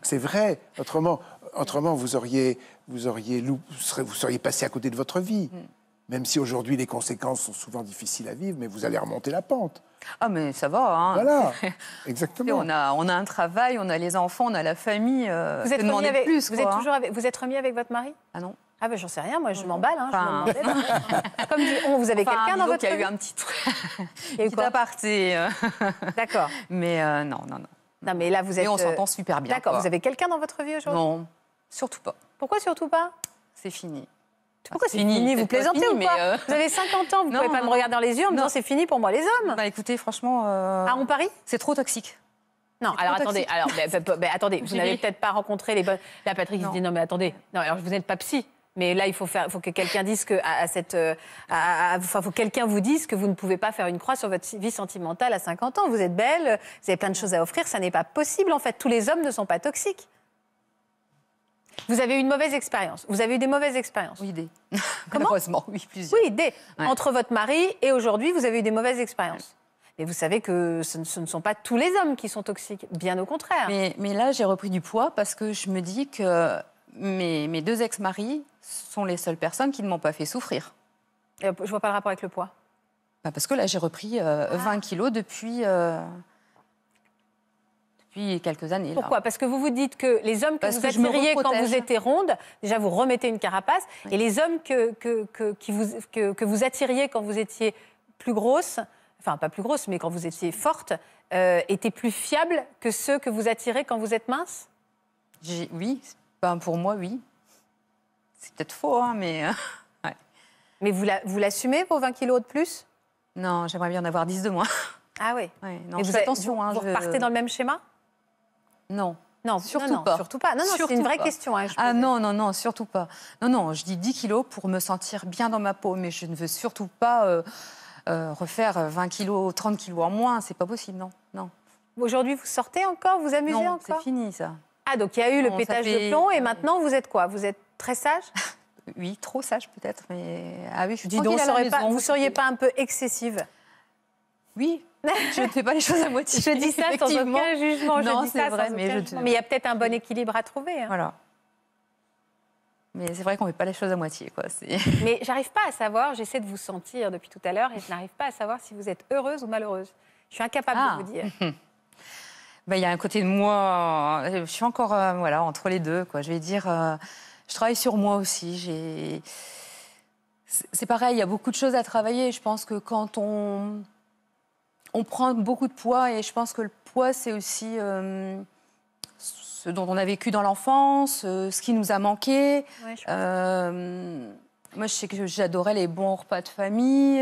c'est vrai. Autrement, autrement vous auriez, vous auriez, vous seriez, vous seriez passé à côté de votre vie. Mm. Même si aujourd'hui les conséquences sont souvent difficiles à vivre, mais vous allez remonter la pente. Ah mais ça va. Hein. Voilà, exactement. on, a, on a un travail, on a les enfants, on a la famille. Euh, vous, êtes hein. remis avec, vous, êtes toujours vous êtes remis avec votre mari Ah non. Ah ben j'en sais rien, moi je m'emballe. Hein, enfin... Comme dit, vous avez quelqu'un dans votre Il y a eu un petit, truc. y D'accord. Mais euh, non, non, non. Non mais là vous êtes. Et euh, on s'entend super bien. D'accord. Vous avez quelqu'un dans votre vie aujourd'hui Non, surtout pas. Pourquoi surtout pas C'est fini. Bah, Pourquoi c'est fini, Vous plaisantez ou pas euh, Vous avez 50 ans, vous ne pouvez pas me regarder dans les yeux en me disant c'est fini pour moi les hommes. Bah, écoutez, franchement. Euh... Ah, on parie C'est trop toxique. Non, alors attendez, alors, bah, attendez, vous n'avez peut-être pas rencontré les bonnes. Là, Patrick il se dit non, mais attendez, non, alors vous n'êtes pas psy. Mais là, il faut, faire, faut que quelqu'un dise que cette, euh, enfin, faut que quelqu'un vous dise que vous ne pouvez pas faire une croix sur votre vie sentimentale à 50 ans. Vous êtes belle, vous avez plein de choses à offrir, ça n'est pas possible. En fait, tous les hommes ne sont pas toxiques. Vous avez eu une mauvaise expérience. Vous avez eu des mauvaises expériences. Oui, des. Malheureusement, oui, plusieurs. Oui, des. Entre votre mari et aujourd'hui, vous avez eu des mauvaises expériences. Mais vous savez que ce ne, sont pas tous les hommes qui sont toxiques, bien au contraire. Mais, là, j'ai repris du poids parce que je me dis que mes, mes deux ex-maris sont les seules personnes qui ne m'ont pas fait souffrir. Et euh, je vois pas le rapport avec le poids. Bah, parce que là, j'ai repris 20 euh, ah. kilos depuis. Euh, quelques années. Pourquoi Parce que vous vous dites que les hommes que vous attiriez quand vous étiez ronde, déjà vous remettez une carapace, et les hommes que, que, que, qui vous, que, que vous attiriez quand vous étiez plus grosse, enfin pas plus grosse, mais quand vous étiez forte, euh, étaient plus fiables que ceux que vous attirez quand vous êtes mince Oui, ben pour moi, oui. C'est peut-être faux, hein, mais... Euh, mais vous, vous l'assumez, vos 20 kilos de plus Non, j'aimerais bien en avoir 10 de moins. Ah oui ouais, Et vous êtes attention. Hein, vous, vous dans le même schéma non. Non, surtout pas. Non, non, c'est une vraie question. Hein, ah non, non, non, surtout pas. Non, non, je dis 10 kilos pour me sentir bien dans ma peau, mais je ne veux surtout pas euh, euh, refaire 20 euh, kilos, 30 kilos en moins. C'est pas possible, non, non. Aujourd'hui, vous sortez encore, vous amusez non, encore C'est fini, ça. Ah, donc il y a eu le pétage de plomb et maintenant vous êtes quoi Vous êtes très sage Oui, trop sage peut-être, mais ah oui, je dis donc. vous Vous seriez pas un peu excessive Oui, je ne fais pas les choses à moitié. Je dis ça sans aucun jugement. Non, c'est vrai, mais, je mais il y a peut-être un bon équilibre à trouver. Hein. Voilà. Mais c'est vrai qu'on ne fait pas les choses à moitié. Quoi. Mais j'arrive pas à savoir, j'essaie de vous sentir depuis tout à l'heure et je n'arrive pas à savoir si vous êtes heureuse ou malheureuse. Je suis incapable de ah. vous dire. Bah, il y a un côté de moi, euh, je suis encore euh, voilà, entre les deux. Quoi. Je vais dire, euh, je travaille sur moi aussi. C'est pareil, il y a beaucoup de choses à travailler. Je pense que quand on on prend beaucoup de poids et je pense que le poids, c'est aussi euh, ce dont on a vécu dans l'enfance, euh, ce qui nous a manqué. Euh, moi, je sais que j'adorais les bons repas de famille,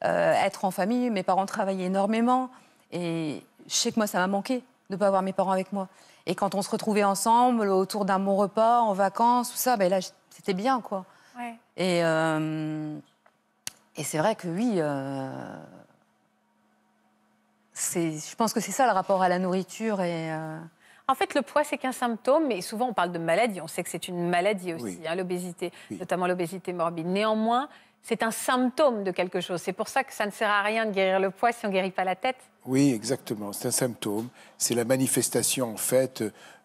être en famille. Mes parents travaillaient énormément et je sais que moi, ça m'a manqué de ne pas avoir mes parents avec moi. Et quand on se retrouvait ensemble autour d'un bon repas, en vacances, tout ça, ben là, c'était bien, quoi. et c'est vrai que oui je pense que c'est ça le rapport à la nourriture et. Euh, en fait, le poids, c'est qu'un symptôme, mais souvent on parle de maladie. On sait que c'est une maladie aussi, hein, l'obésité, notamment l'obésité morbide. Néanmoins, c'est un symptôme de quelque chose. C'est pour ça que ça ne sert à rien de guérir le poids si on ne guérit pas la tête. Oui, exactement. C'est un symptôme. C'est la manifestation, en fait,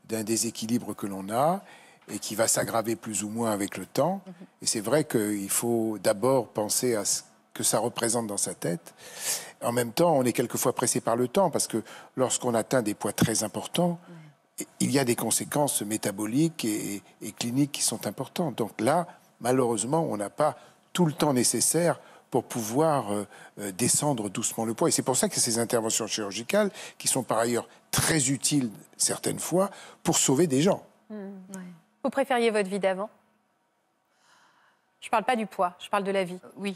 d'un déséquilibre que l'on a et qui va s'aggraver plus ou moins avec le temps. Mhm. Et c'est vrai qu'il faut d'abord penser à ce que ça représente dans sa tête. En même temps, on est quelquefois pressé par le temps parce que lorsqu'on atteint des poids très importants, il y a des conséquences métaboliques et, cliniques qui sont importantes. Donc là, malheureusement, on n'a pas tout le temps nécessaire pour pouvoir euh, euh, descendre doucement le poids. Et c'est pour ça que ces interventions chirurgicales, qui sont par ailleurs très utiles certaines fois, pour sauver des gens. Mmh, Vous préfériez votre vie d'avant Je ne parle pas du poids, je parle de la vie. Oui.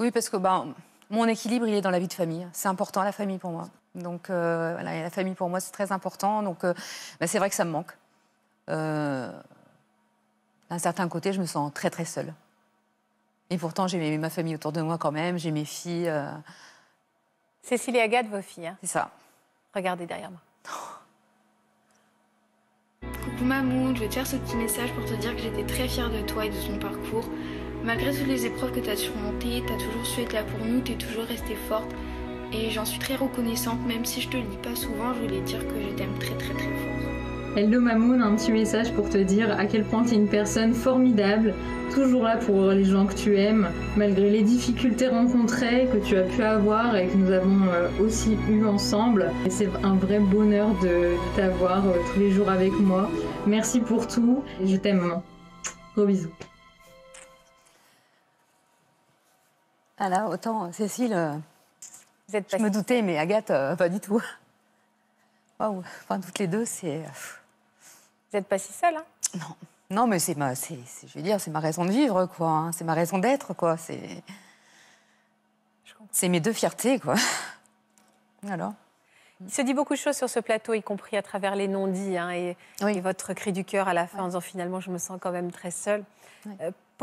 Oui, parce que... Ben, mon équilibre, il est dans la vie de famille. C'est important, la famille, pour moi. Donc, euh, la famille, pour moi, c'est très important. Donc, euh, bah, c'est vrai que ça me manque. Euh, d'un certain côté, je me sens très, très seule. Et pourtant, j'ai ma famille autour de moi quand même. J'ai mes filles. Cécile et Agathe, vos filles. Hein. C'est ça. Regardez derrière moi. Coucou Mamoun, je vais te faire ce petit message pour te dire que j'étais très fière de toi et de ton parcours. Malgré toutes les épreuves que tu as surmontées, tu as toujours su être là pour nous, tu es toujours restée forte. Et j'en suis très reconnaissante, même si je te lis pas souvent, je voulais dire que je t'aime très très très fort. Hello Mamoun, un petit message pour te dire à quel point tu es une personne formidable, toujours là pour les gens que tu aimes, malgré les difficultés rencontrées que tu as pu avoir et que nous avons euh, aussi eu ensemble. Et c'est un vrai bonheur de t'avoir euh, tous les jours avec moi. Merci pour tout je t'aime. Gros bisous. Alors, autant euh, Cécile, euh, Vous êtes je me doutais, mais Agathe, euh, pas du tout. enfin, toutes les deux, c'est. Vous n'êtes pas si seule, hein Non. Non, mais c'est ma, je veux dire, c'est ma raison de vivre, quoi. Hein. C'est ma raison d'être, quoi. C'est, c'est mes deux fiertés, quoi. Alors. Il se dit beaucoup de choses sur ce plateau, y compris à travers les non-dits hein, et, votre cri du cœur à la fin, en disant finalement, je me sens quand même très seule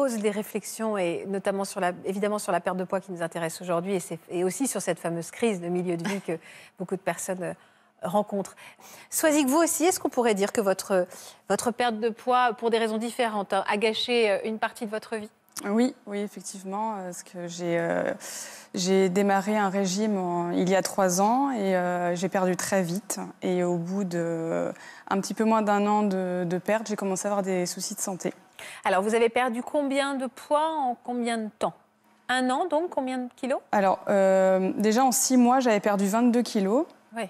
pose des réflexions, et notamment sur la, évidemment sur la perte de poids qui nous intéresse aujourd'hui, et, aussi sur cette fameuse crise de milieu de vie que beaucoup de personnes euh, rencontrent. que vous aussi, est-ce qu'on pourrait dire que votre, votre perte de poids, pour des raisons différentes, a gâché euh, une partie de votre vie oui, oui, effectivement, euh, parce que j'ai j'ai démarré un régime il y a trois ans et j'ai perdu très vite. Et au bout de un petit peu moins d'un an de perte, j'ai commencé à avoir des soucis de santé. Alors, vous avez perdu combien de poids en combien de temps Un an, donc, combien de kilos Alors, euh, déjà, en six mois, j'avais perdu 22 kilos. Oui.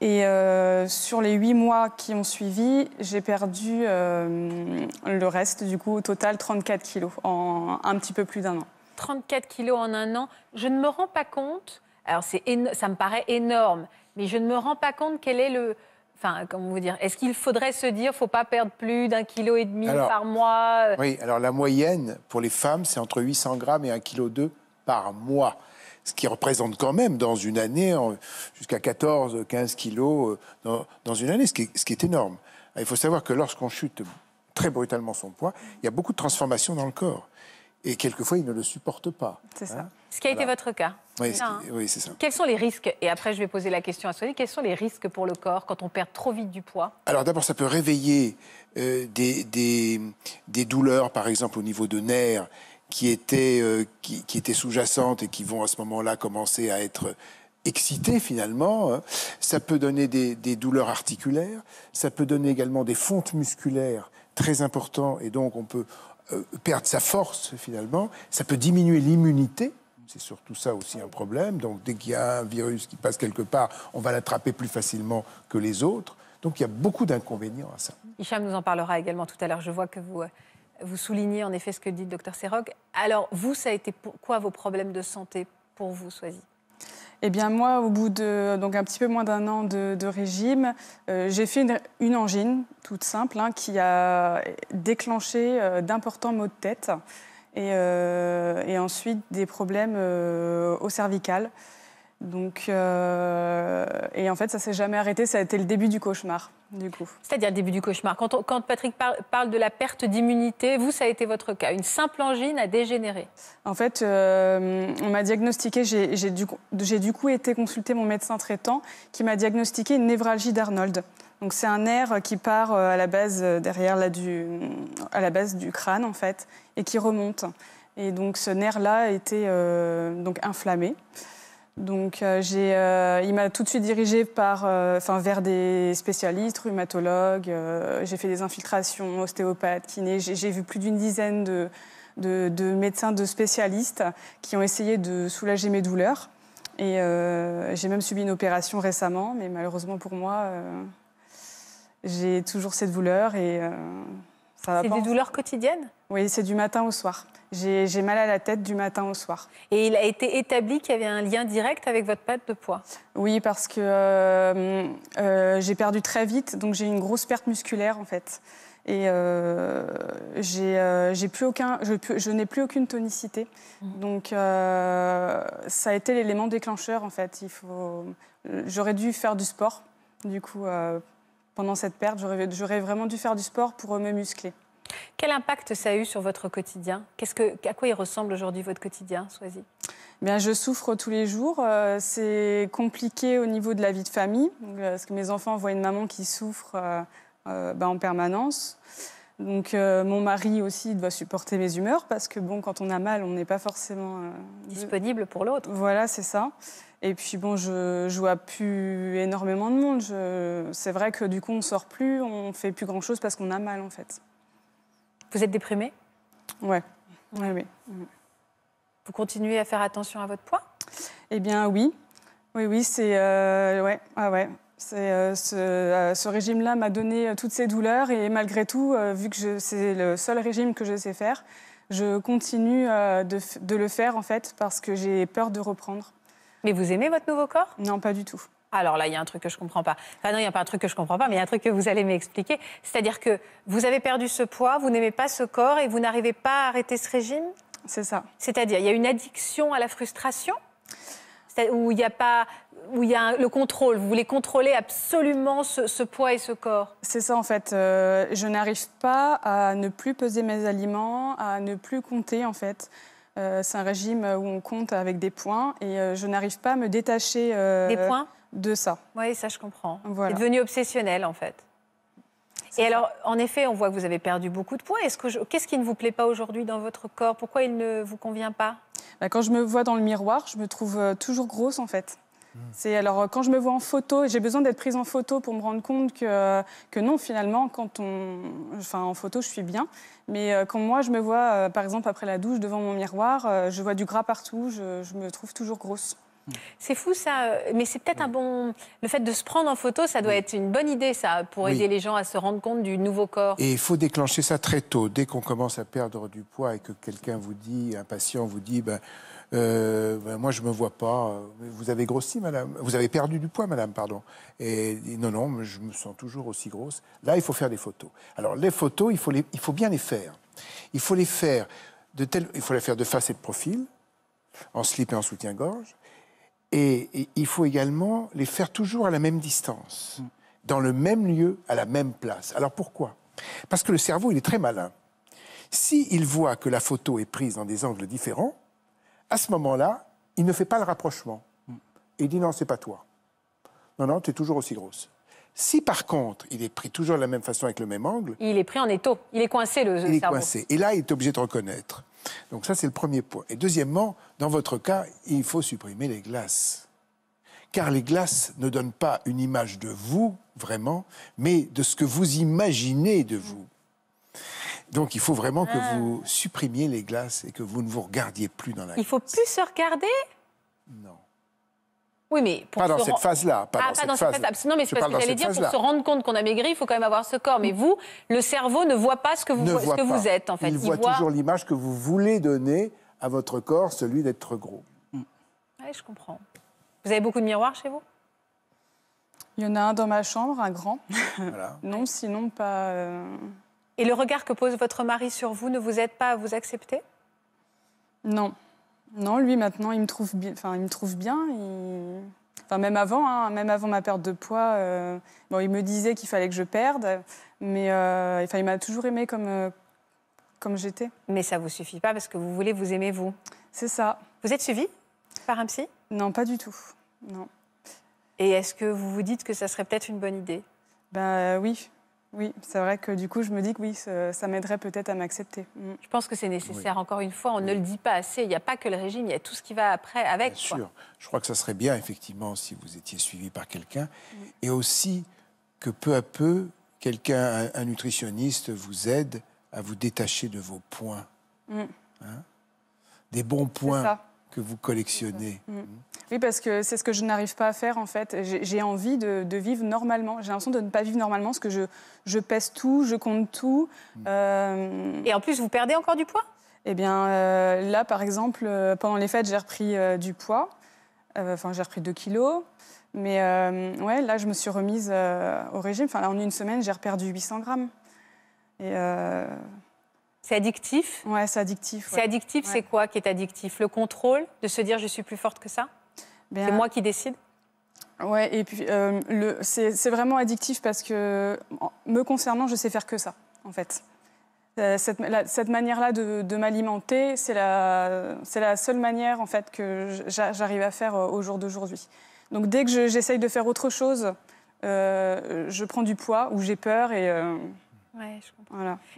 Et euh, sur les huit mois qui ont suivi, j'ai perdu euh, le reste, du coup, au total 34 kilos en un petit peu plus d'un an. 34 kilos en un an, je ne me rends pas compte, alors ça me paraît énorme, mais je ne me rends pas compte quel est le, comment vous dire Est-ce qu'il faudrait se dire, faut pas perdre plus d'un kilo et demi par mois euh Oui, alors la moyenne pour les femmes, c'est entre 800 grammes et kilo kg par mois ce qui représente quand même dans une année jusqu'à 14-15 kilos euh, dans, une année, ce qui, est, énorme. Ah, il faut savoir que lorsqu'on chute très brutalement son poids, il y a beaucoup de transformations dans le corps et quelquefois, ils ne le supportent pas. C'est ça. Hein. ce qui a été votre cas. Oui, c'est ça. Quels sont les risques Et après, je vais poser la question à Sonia. Quels sont les risques pour le corps quand on perd trop vite du poids Alors d'abord, ça peut réveiller euh, des, des, douleurs, par exemple, au niveau de nerfs qui étaient, euh, qui, étaient sous-jacentes et qui vont à ce moment-là commencer à être excitées. finalement. Hein. Ça peut donner des, des, douleurs articulaires, ça peut donner également des fontes musculaires très importantes et donc on peut euh, perdre sa force finalement, ça peut diminuer l'immunité. C'est surtout ça aussi un problème. Donc dès qu'il y a un virus qui passe quelque part, on va l'attraper plus facilement que les autres. Donc il y a beaucoup d'inconvénients à ça. Hicham nous en parlera également tout à l'heure. Je vois que vous, euh, vous soulignez en effet ce que dit le docteur Serog. Alors vous, ça a été pour quoi vos problèmes de santé pour vous, Soisy eh bien moi, au bout de un petit peu moins d'un an de, régime, euh, j'ai fait une, angine toute simple hein, qui a déclenché euh, d'importants maux de tête et, euh, et, ensuite des problèmes au cervical. Donc, euh, et en fait, ça s'est jamais arrêté. Ça a été le début du cauchemar, du coup. C'est-à-dire le début du cauchemar. Quand, Patrick parle de la perte d'immunité, vous, ça a été votre cas. Une simple angine a dégénéré. En fait, euh, on m'a diagnostiqué, j'ai du, coup été consulter mon médecin traitant qui m'a diagnostiqué une névralgie d'Arnold. Donc c'est un nerf qui part euh, à la base derrière du, à la base du crâne en fait et qui remonte. Et donc ce nerf-là était été donc inflammé. Donc, euh, euh, il m'a tout de suite dirigée par, euh, vers des spécialistes, rhumatologues. j'ai fait des infiltrations, ostéopathes, kinés. J'ai, vu plus d'une dizaine de, médecins, de spécialistes qui ont essayé de soulager mes douleurs. Et j'ai même subi une opération récemment, mais malheureusement pour moi, j'ai toujours cette douleur. et ça va pas. C'est des douleurs quotidiennes oui, c'est du matin au soir. J'ai mal à la tête du matin au soir. Et il a été établi qu'il y avait un lien direct avec votre perte de poids Oui, parce que euh, euh, j'ai perdu très vite, donc j'ai une grosse perte musculaire en fait. Et euh, j'ai plus aucun, je, n'ai plus aucune tonicité. Mmh. Donc ça a été l'élément déclencheur en fait. J'aurais dû faire du sport, du coup. pendant cette perte, j'aurais vraiment dû faire du sport pour me muscler. Quel impact ça a eu sur votre quotidien À quoi il ressemble aujourd'hui votre quotidien, Soisy eh Bien, je souffre tous les jours. Euh, c'est compliqué au niveau de la vie de famille, euh, parce que mes enfants voient une maman qui souffre euh, bah, en permanence. Donc mon mari aussi doit supporter mes humeurs, parce que bon, quand on a mal, on n'est pas forcément... Disponible pour l'autre. Voilà, c'est ça. Et puis bon, je, ne vois plus énormément de monde. C'est vrai que du coup, on sort plus, on fait plus grand-chose parce qu'on a mal en fait. Vous êtes déprimée Ouais. ouais, Vous continuez à faire attention à votre poids Eh bien, oui. Oui, oui, c'est. Euh, ouais, ah ouais. c'est euh, euh, ce, régime-là m'a donné toutes ces douleurs et malgré tout, vu que c'est le seul régime que je sais faire, je continue de, de le faire en fait parce que j'ai peur de reprendre. Mais vous aimez votre nouveau corps Non, pas du tout. Alors là, il y a un truc que je comprends pas. Enfin non, il n'y a pas un truc que je comprends pas, mais il y a un truc que vous allez m'expliquer. C'est-à-dire que vous avez perdu ce poids, vous n'aimez pas ce corps et vous n'arrivez pas à arrêter ce régime C'est ça. C'est-à-dire, il y a une addiction à la frustration où il n'y a pas où il y a le contrôle. Vous voulez contrôler absolument ce, poids et ce corps. C'est ça en fait. Euh, je n'arrive pas à ne plus peser mes aliments, à ne plus compter en fait. Euh, c'est un régime où on compte avec des points et euh, je n'arrive pas à me détacher. des points de ça. Oui, ça je comprends. C'est devenu obsessionnel en fait. Et alors, en effet, on voit que vous avez perdu beaucoup de poids. Est-ce que Qu'est-ce qui ne vous plaît pas aujourd'hui dans votre corps Pourquoi il ne vous convient pas bah, Quand je me vois dans le miroir, je me trouve euh, toujours grosse en fait. Hmm. C'est alors euh, quand je me vois en photo, j'ai besoin d'être prise en photo pour me rendre compte que, euh, non finalement quand on, en photo je suis bien, mais quand moi je me vois par exemple après la douche devant mon miroir, je vois du gras partout, je me trouve toujours grosse. C'est fou ça, mais c'est peut-être un bon. Le fait de se prendre en photo, ça doit être une bonne idée ça, pour aider les gens à se rendre compte du nouveau corps. Et il faut déclencher ça très tôt. Dès qu'on commence à perdre du poids et que quelqu'un vous dit, un patient vous dit, ben, euh, ben moi je me vois pas. Vous avez grossi, madame. Vous avez perdu du poids, madame, pardon. Et non, non, je me sens toujours aussi grosse. Là, il faut faire des photos. Alors les photos, il faut, il faut bien les faire. Il faut les faire de tel... il faut les faire de face et de profil en slip et en soutien-gorge. Et, il faut également les faire toujours à la même distance, mm. dans le même lieu, à la même place. Alors pourquoi Parce que le cerveau, il est très malin. S'il il voit que la photo est prise dans des angles différents, à ce moment-là, il ne fait pas le rapprochement. Mm. il dit non, c'est pas toi. Non, non, tu es toujours aussi grosse. Si par contre, il est pris toujours de la même façon avec le même angle. Il est pris en étau. Il est coincé, le il est coincé. Et là, il est obligé de reconnaître. Donc, ça, c'est le premier point. Et deuxièmement, dans votre cas, il faut supprimer les glaces. Car les glaces ne donnent pas une image de vous, vraiment, mais de ce que vous imaginez de vous. Donc, il faut vraiment que ah. vous supprimiez les glaces et que vous ne vous regardiez plus dans la glace. Il faut plus se regarder Non. Oui, mais pour pas dans cette phase-là. Pas ah, pas dans mais c'est parce que allez dire, pour se rendre compte qu'on a maigri, il faut quand même avoir ce corps. Mais mm. vous, le cerveau ne voit pas ce que vous, que vous êtes, en fait. Il, voit, toujours l'image que vous voulez donner à votre corps, celui d'être gros. Mm. Oui, je comprends. Vous avez beaucoup de miroirs chez vous Il y en a un dans ma chambre, un grand. non, sinon pas. Euh, Et le regard que pose votre mari sur vous ne vous aide pas à vous accepter Non. Non, lui maintenant, il me trouve, enfin, il me trouve bien. même avant, hein, même avant ma perte de poids, euh, bon, il me disait qu'il fallait que je perde, mais euh, enfin, il m'a toujours aimé comme, euh, comme j'étais. Mais ça vous suffit pas parce que vous voulez vous aimer vous. C'est ça. Vous êtes suivi par un psy Non, pas du tout. Non. Et est-ce que vous vous dites que ça serait peut-être une bonne idée Ben oui, oui, c'est vrai que du coup, je me dis que oui, ça m'aiderait peut-être à m'accepter. Mm. Je pense que c'est nécessaire. Encore une fois, on ne le dit pas assez. Il n'y a pas que le régime, il y a tout ce qui va après avec. Bien sûr. Je crois que ça serait bien, effectivement, si vous étiez suivi par quelqu'un. Et aussi que peu à peu, quelqu'un, un nutritionniste, vous aide à vous détacher de vos points. Mm. Hein. Des bons points que vous collectionnez. Mm. Oui, parce que c'est ce que je n'arrive pas à faire en fait. J'ai envie de, vivre normalement. J'ai l'impression de ne pas vivre normalement parce que je, je pèse tout, je compte tout. Mm. Euh, Et en plus, vous perdez encore du poids Eh bien, euh, là, par exemple, euh, pendant les fêtes, j'ai repris du poids. Enfin, j'ai repris 2 kilos. Mais ouais, là, je me suis remise au régime. Enfin, là, en une semaine, j'ai reperdu 800 grammes. Et c'est addictif Ouais, c'est addictif. C'est addictif, c'est quoi qui est addictif Le contrôle De se dire je suis plus forte que ça ben, C'est moi qui décide Ouais, et puis euh, c'est vraiment addictif parce que me concernant, je sais faire que ça, en fait. Euh, cette, manière-là de, m'alimenter, c'est la, la seule manière en fait que j'arrive à faire euh, au jour d'aujourd'hui. Donc dès que j'essaye de faire autre chose, je prends du poids ou j'ai peur et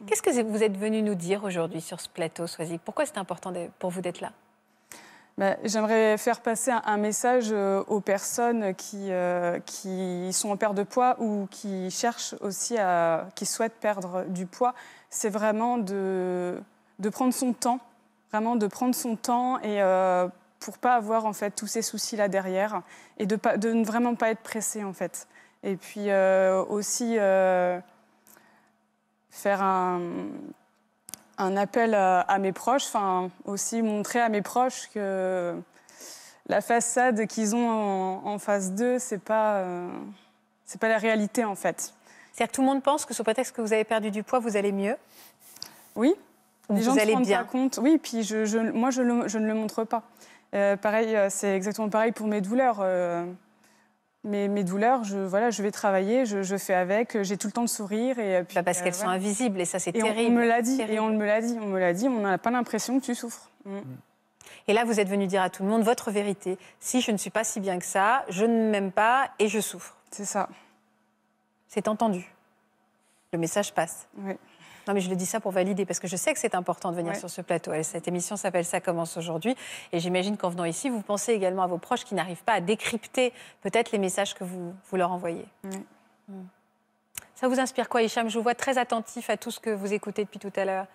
Qu'est-ce que vous êtes venu nous dire aujourd'hui sur ce plateau, Soisy Pourquoi c'est important pour vous d'être là bah, J'aimerais faire passer un, message euh, aux personnes qui, euh, qui sont en perte de poids ou qui cherchent aussi à. qui souhaitent perdre du poids. C'est vraiment de, de prendre son temps, vraiment de prendre son temps et. Euh, pour pas avoir en fait tous ces soucis là derrière et de, pas, de ne vraiment pas être pressé en fait. Et puis euh, aussi faire un, appel euh, à, mes proches, enfin aussi montrer à mes proches que la façade qu'ils ont en, phase face d'eux, c'est pas euh, c'est pas la réalité en fait. C'est-à-dire que tout le monde pense que sous prétexte que vous avez perdu du poids, vous allez mieux. Oui. Les vous gens allez se rendent bien. pas compte. Oui, puis je, je, moi je, je, ne le montre pas. Euh, pareil, c'est exactement pareil pour mes douleurs mes, mes douleurs, je, voilà, je vais travailler, je, fais avec, j'ai tout le temps de sourire. Et euh, puis, bah, parce euh, qu'elles sont invisibles et ça, c'est terrible. On, me l'a dit, et on me l'a dit, on me l'a dit, on n'a pas l'impression que tu souffres. Mm. Mm. Et là, vous êtes venu dire à tout le monde votre vérité. Si je ne suis pas si bien que ça, je ne m'aime pas et je souffre. C'est ça. C'est entendu. Le message passe. Oui. Non, mais je le dis ça pour valider, parce que je sais que c'est important de venir sur ce plateau. cette émission s'appelle Ça commence aujourd'hui. Et j'imagine qu'en venant ici, vous pensez également à vos proches qui n'arrivent pas à décrypter peut-être les messages que vous, vous leur envoyez. Hmm. Ça vous inspire quoi, Hicham Je vous vois très attentif à tout ce que vous écoutez depuis tout à l'heure.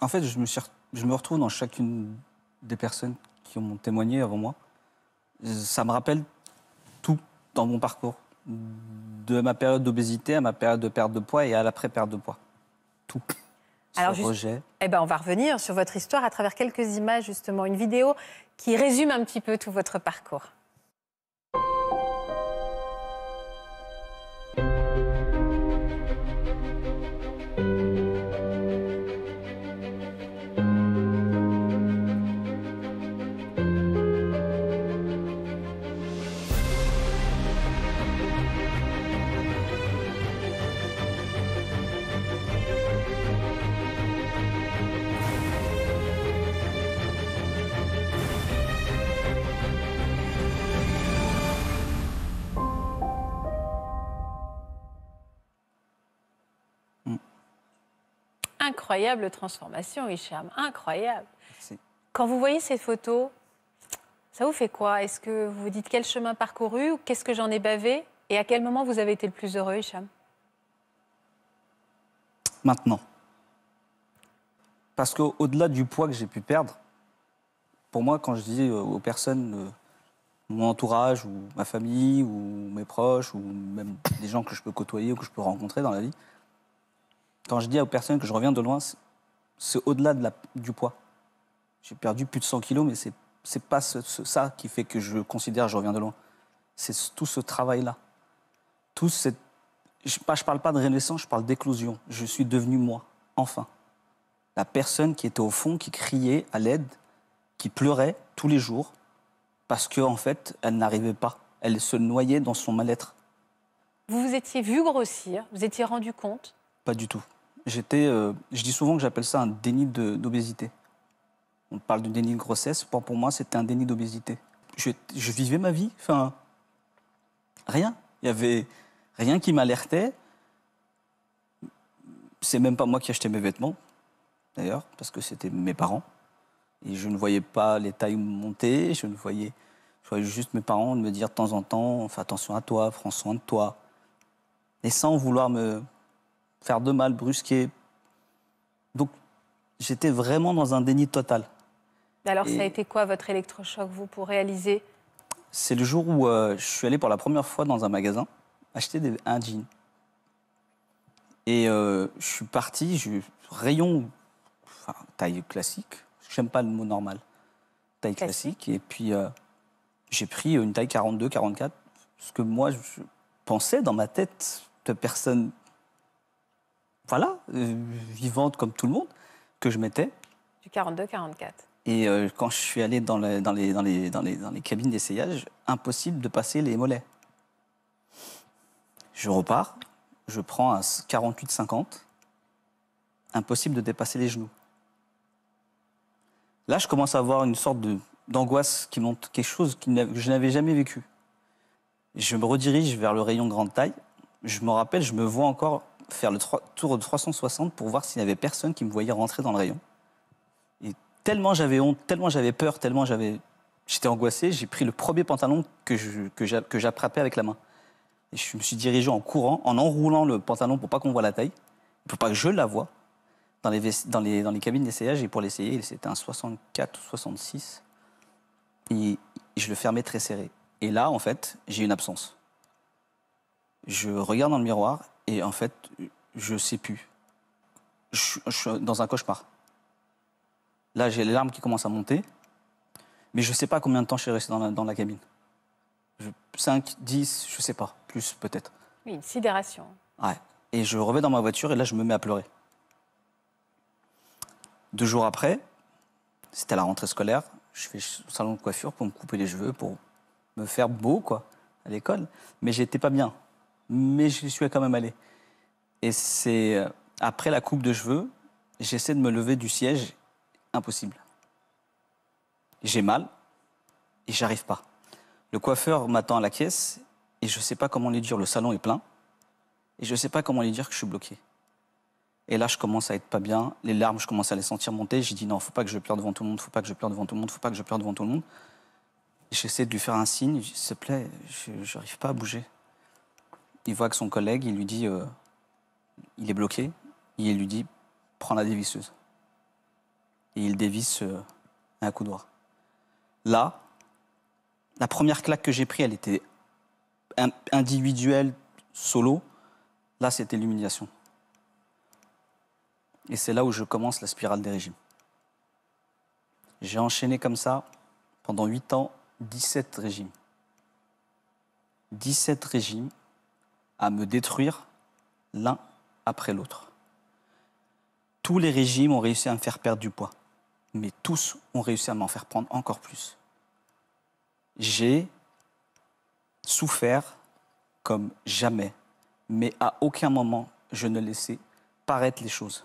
En fait, je me, je me retrouve dans chacune des personnes qui ont témoigné avant moi. Ça me rappelle tout dans mon parcours, de ma période d'obésité à ma période de perte de poids et à la l'après-perte de poids tout. Alors, Eh ben, on va revenir sur votre histoire à travers quelques images, justement, une vidéo qui résume un petit peu tout votre parcours. incroyable transformation, Hicham. Incroyable. Quand vous voyez ces photos, ça vous fait quoi Est-ce que vous vous dites quel chemin parcouru ou qu'est-ce que j'en ai bavé Et à quel moment vous avez été le plus heureux, Hicham Maintenant. Parce qu'au-delà du poids que j'ai pu perdre, pour moi, quand je dis aux personnes, euh, mon entourage ou ma famille ou mes proches ou même des gens que je peux côtoyer ou que je peux rencontrer dans la vie, quand je dis aux personnes que je reviens de loin, c'est au-delà de du poids. J'ai perdu plus de 100 kilos, mais c'est n'est pas ça qui fait que je considère que je reviens de loin. C'est tout ce travail-là. Tout Je ne parle pas de renaissance, je parle d'éclosion. Je suis devenu moi, enfin. La personne qui était au fond, qui criait à l'aide, qui pleurait tous les jours, parce qu'en en fait, elle n'arrivait pas. Elle se noyait dans son mal-être. Vous vous étiez vu grossir Vous étiez rendu compte Pas du tout j'étais, euh, je dis souvent que j'appelle ça un déni d'obésité. On parle de déni de grossesse, pour, pour moi c'était un déni d'obésité. Je, vivais ma vie, enfin, rien. Il y avait rien qui m'alertait. C'est même pas moi qui achetais mes vêtements, d'ailleurs, parce que c'était mes parents. Et je ne voyais pas les tailles monter, je ne voyais, je voyais juste mes parents me dire de temps en temps, fais attention à toi, prends soin de toi. Et sans vouloir me, faire de mal, brusquer. Donc, j'étais vraiment dans un déni total. Alors, ça a été quoi votre électrochoc, vous, pour réaliser C'est le jour où euh, je suis allé pour la première fois dans un magasin acheter des, un jean. Et euh, je suis parti, je rayon taille classique. J'aime pas le mot normal. Taille classique. Et puis, euh, j'ai pris une taille 42, 44. Ce que moi, je pensais dans ma tête de personne voilà, euh, vivante comme tout le monde, que je mettais. Du 42-44. Et euh, quand je suis allé dans, les, cabines d'essayage, impossible de passer les mollets. Je repars, je prends un 48-50, impossible de dépasser les genoux. Là, je commence à avoir une sorte d'angoisse qui monte, quelque chose que je n'avais jamais vécu. Je me redirige vers le rayon grande taille. Je me rappelle, je me vois encore faire le tour de 360 pour voir s'il n'y avait personne qui me voyait rentrer dans le rayon. Et tellement j'avais honte, tellement j'avais peur, tellement j'avais, j'étais angoissé, j'ai pris le premier pantalon que, je, que avec la main. Et je me suis dirigé en courant, en enroulant le pantalon pour pas qu'on voit la taille, pour pas que je la vois, dans les, dans les, dans les cabines d'essayage. Et pour l'essayer, c'était un 64 ou 66. Et je le fermais très serré. Et là, en fait, j'ai une absence. Je regarde dans le miroir et en fait, je sais plus. Je, suis dans un cauchemar. Là, j'ai les larmes qui commencent à monter. Mais je ne sais pas combien de temps je suis resté dans la, dans la cabine. Je, 5, 10, je sais pas. Plus peut-être. Oui, une sidération. Ouais. Et je reviens dans ma voiture et là, je me mets à pleurer. Deux jours après, c'était la rentrée scolaire. Je fais au salon de coiffure pour me couper les cheveux, pour me faire beau, quoi, à l'école. Mais j'étais pas bien mais je suis quand même allé. Et c'est euh, après la coupe de cheveux, j'essaie de me lever du siège, impossible. J'ai mal et j'arrive pas. Le coiffeur m'attend à la caisse et je sais pas comment lui dire, le salon est plein et je sais pas comment lui dire que je suis bloqué. Et là, je commence à être pas bien. Les larmes, je commence à les sentir monter. J'ai dit non, faut pas que je pleure devant tout le monde, faut pas que je pleure devant tout le monde, faut pas que je pleure devant tout le monde. J'essaie de lui faire un signe, s'il te plaît, je n'arrive pas à bouger il voit que son collègue, il lui dit, euh, il est bloqué, il lui dit, prends la dévisseuse. Et il dévisse euh, un coup Là, la première claque que j'ai prise, elle était individuelle, solo. Là, c'était l'humiliation. Et c'est là où je commence la spirale des régimes. J'ai enchaîné comme ça pendant 8 ans 17 régimes. 17 régimes à me détruire l'un après l'autre. Tous les régimes ont réussi à me faire perdre du poids, mais tous ont réussi à m'en faire prendre encore plus. J'ai souffert comme jamais, mais à aucun moment je ne laissais paraître les choses.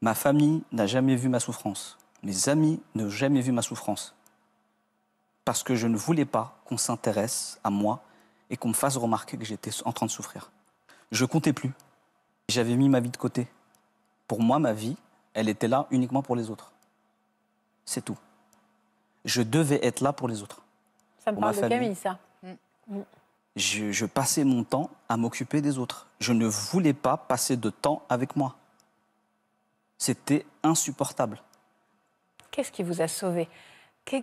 Ma famille n'a jamais vu ma souffrance. Mes amis n'ont jamais vu ma souffrance. Parce que je ne voulais pas qu'on s'intéresse à moi et qu'on me fasse remarquer que j'étais en train de souffrir. Je comptais plus. J'avais mis ma vie de côté. Pour moi, ma vie, elle était là uniquement pour les autres. C'est tout. Je devais être là pour les autres. Ça me parle de Camille, ça. Mm. Mm. Je, je, passais mon temps à m'occuper des autres. Je ne voulais pas passer de temps avec moi. C'était insupportable. Qu'est-ce qui vous a sauvé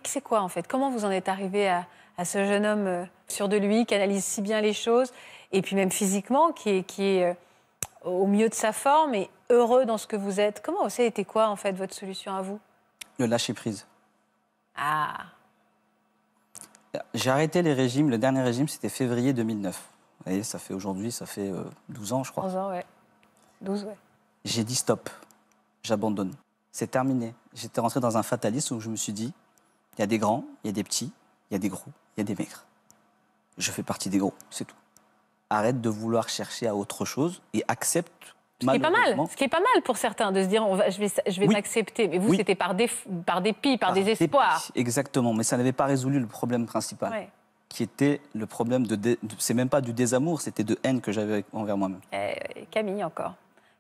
C'est quoi en fait Comment vous en êtes arrivé à, à ce jeune homme euh, sûr de lui, qui analyse si bien les choses, et puis même physiquement, qui est, euh, au mieux de sa forme et heureux dans ce que vous êtes. Comment ça a été quoi, en fait, votre solution à vous Le lâcher-prise. Ah J'ai arrêté les régimes, le dernier régime, c'était février 2009. Vous voyez, ça fait aujourd'hui, ça fait 12 euh, ans, je crois. 12 ans, ouais. 12, ouais. J'ai dit stop, j'abandonne. C'est terminé. J'étais rentré dans un fatalisme où je me suis dit, il y a des grands, il y a des petits, il y a des gros, il y a des maigres. Je fais partie des gros, c'est tout. Arrête de vouloir chercher à autre chose et accepte ce qui pas mal, ce qui est pas mal pour certains de se dire je vais, je vais m'accepter. Mais vous, c'était par, par dépit, par, désespoir. exactement, mais ça n'avait pas résolu le problème principal, qui était le problème de, c'est même pas du désamour, c'était de haine que j'avais envers moi-même. Eh, Camille encore.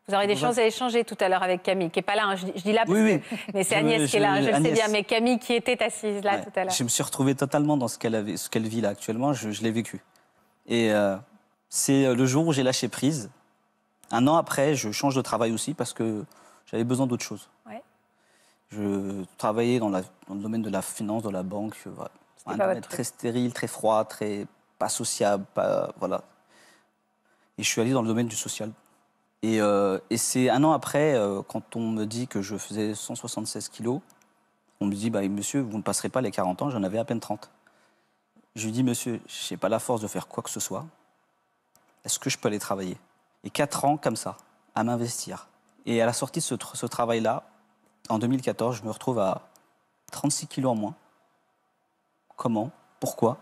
Vous aurez des choses à échanger tout à l'heure avec Camille, qui n'est pas là. Hein. Je, dis là, mais c'est Agnès qui est là, je le sais bien. Mais Camille qui était assise là tout à l'heure. Je me suis retrouvé totalement dans ce qu'elle vit là actuellement. Je, l'ai vécu. Et euh, c'est euh, le jour où j'ai lâché prise. Un an après, je change de travail aussi parce que j'avais besoin d'autre chose. Je travaillais dans, le domaine de la finance, de la banque. Euh, un très stérile, très froid, très pas sociable. voilà. Et je suis allé dans le domaine du social euh, et, c'est un an après, euh, quand on me dit que je faisais 176 kilos, on me dit bah, Monsieur, vous ne passerez pas les 40 ans, j'en avais à peine 30. Je lui dis Monsieur, je n'ai pas la force de faire quoi que ce soit. Est-ce que je peux aller travailler Et 4 ans comme ça, à m'investir. Et à la sortie de ce, ce travail-là, en 2014, je me retrouve à 36 kilos en moins. Comment Pourquoi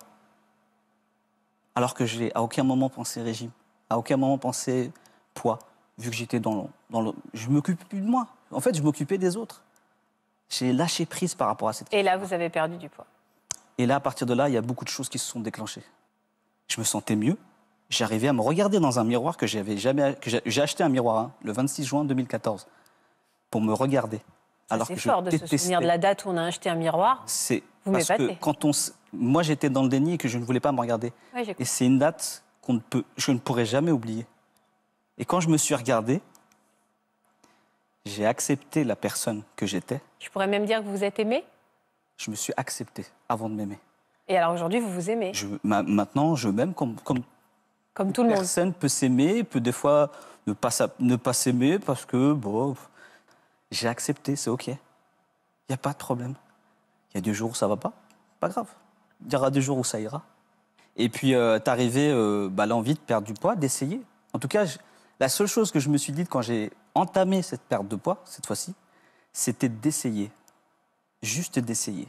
Alors que n'ai à aucun moment pensé régime, à aucun moment pensé poids vu que j'étais dans, dans le... Je m'occupe plus de moi. En fait, je m'occupais des autres. J'ai lâché prise par rapport à cette... Et là, vous avez perdu du poids. Et là, à partir de là, il y a beaucoup de choses qui se sont déclenchées. Je me sentais mieux. J'arrivais à me regarder dans un miroir que j'avais jamais... Que j'ai acheté un miroir hein, le 26 juin 2014 pour me regarder. alors c'est que fort de se souvenir de la date où on a acheté un miroir. C'est vous parce que quand on, moi j'étais dans le déni et que je ne voulais pas me regarder. et c'est une date qu'on ne peut, je ne pourrais jamais oublier. Et quand je me suis regardé, j'ai accepté la personne que j'étais. Je pourrais même dire que vous êtes aimé Je me suis accepté avant de m'aimer. Et alors aujourd'hui, vous vous aimez Maintenant, je m'aime comme, comme, comme tout le monde. Personne peut s'aimer, peut des fois ne pas, ne pas s'aimer parce que, bon, j'ai accepté, c'est OK. Il n'y a pas de problème. Il y a des jours où ça va pas, pas grave. Il y aura des jours où ça ira. Et puis, euh, arrivé, euh, bah, l'envie de perdre du poids, d'essayer. En tout cas, la seule chose que je me suis dit quand j'ai entamé cette perte de poids, cette fois-ci, c'était d'essayer. Juste d'essayer.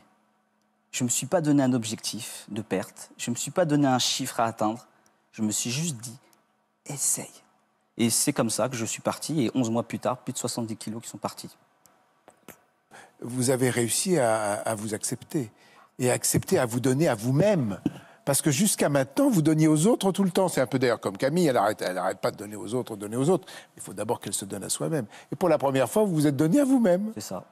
Je ne me suis pas donné un objectif de perte. Je ne me suis pas donné un chiffre à atteindre. Je me suis juste dit, essaye. Et c'est comme ça que je suis parti. Et 11 mois plus tard, plus de 70 kilos qui sont partis. Vous avez réussi à, à vous accepter et accepter à vous donner à vous-même parce que jusqu'à maintenant, vous donniez aux autres tout le temps. C'est un peu d'ailleurs comme Camille, elle n'arrête elle pas de donner aux autres, donner aux autres. Il faut d'abord qu'elle se donne à soi-même. Et pour la première fois, vous vous êtes donné à vous-même. C'est ça.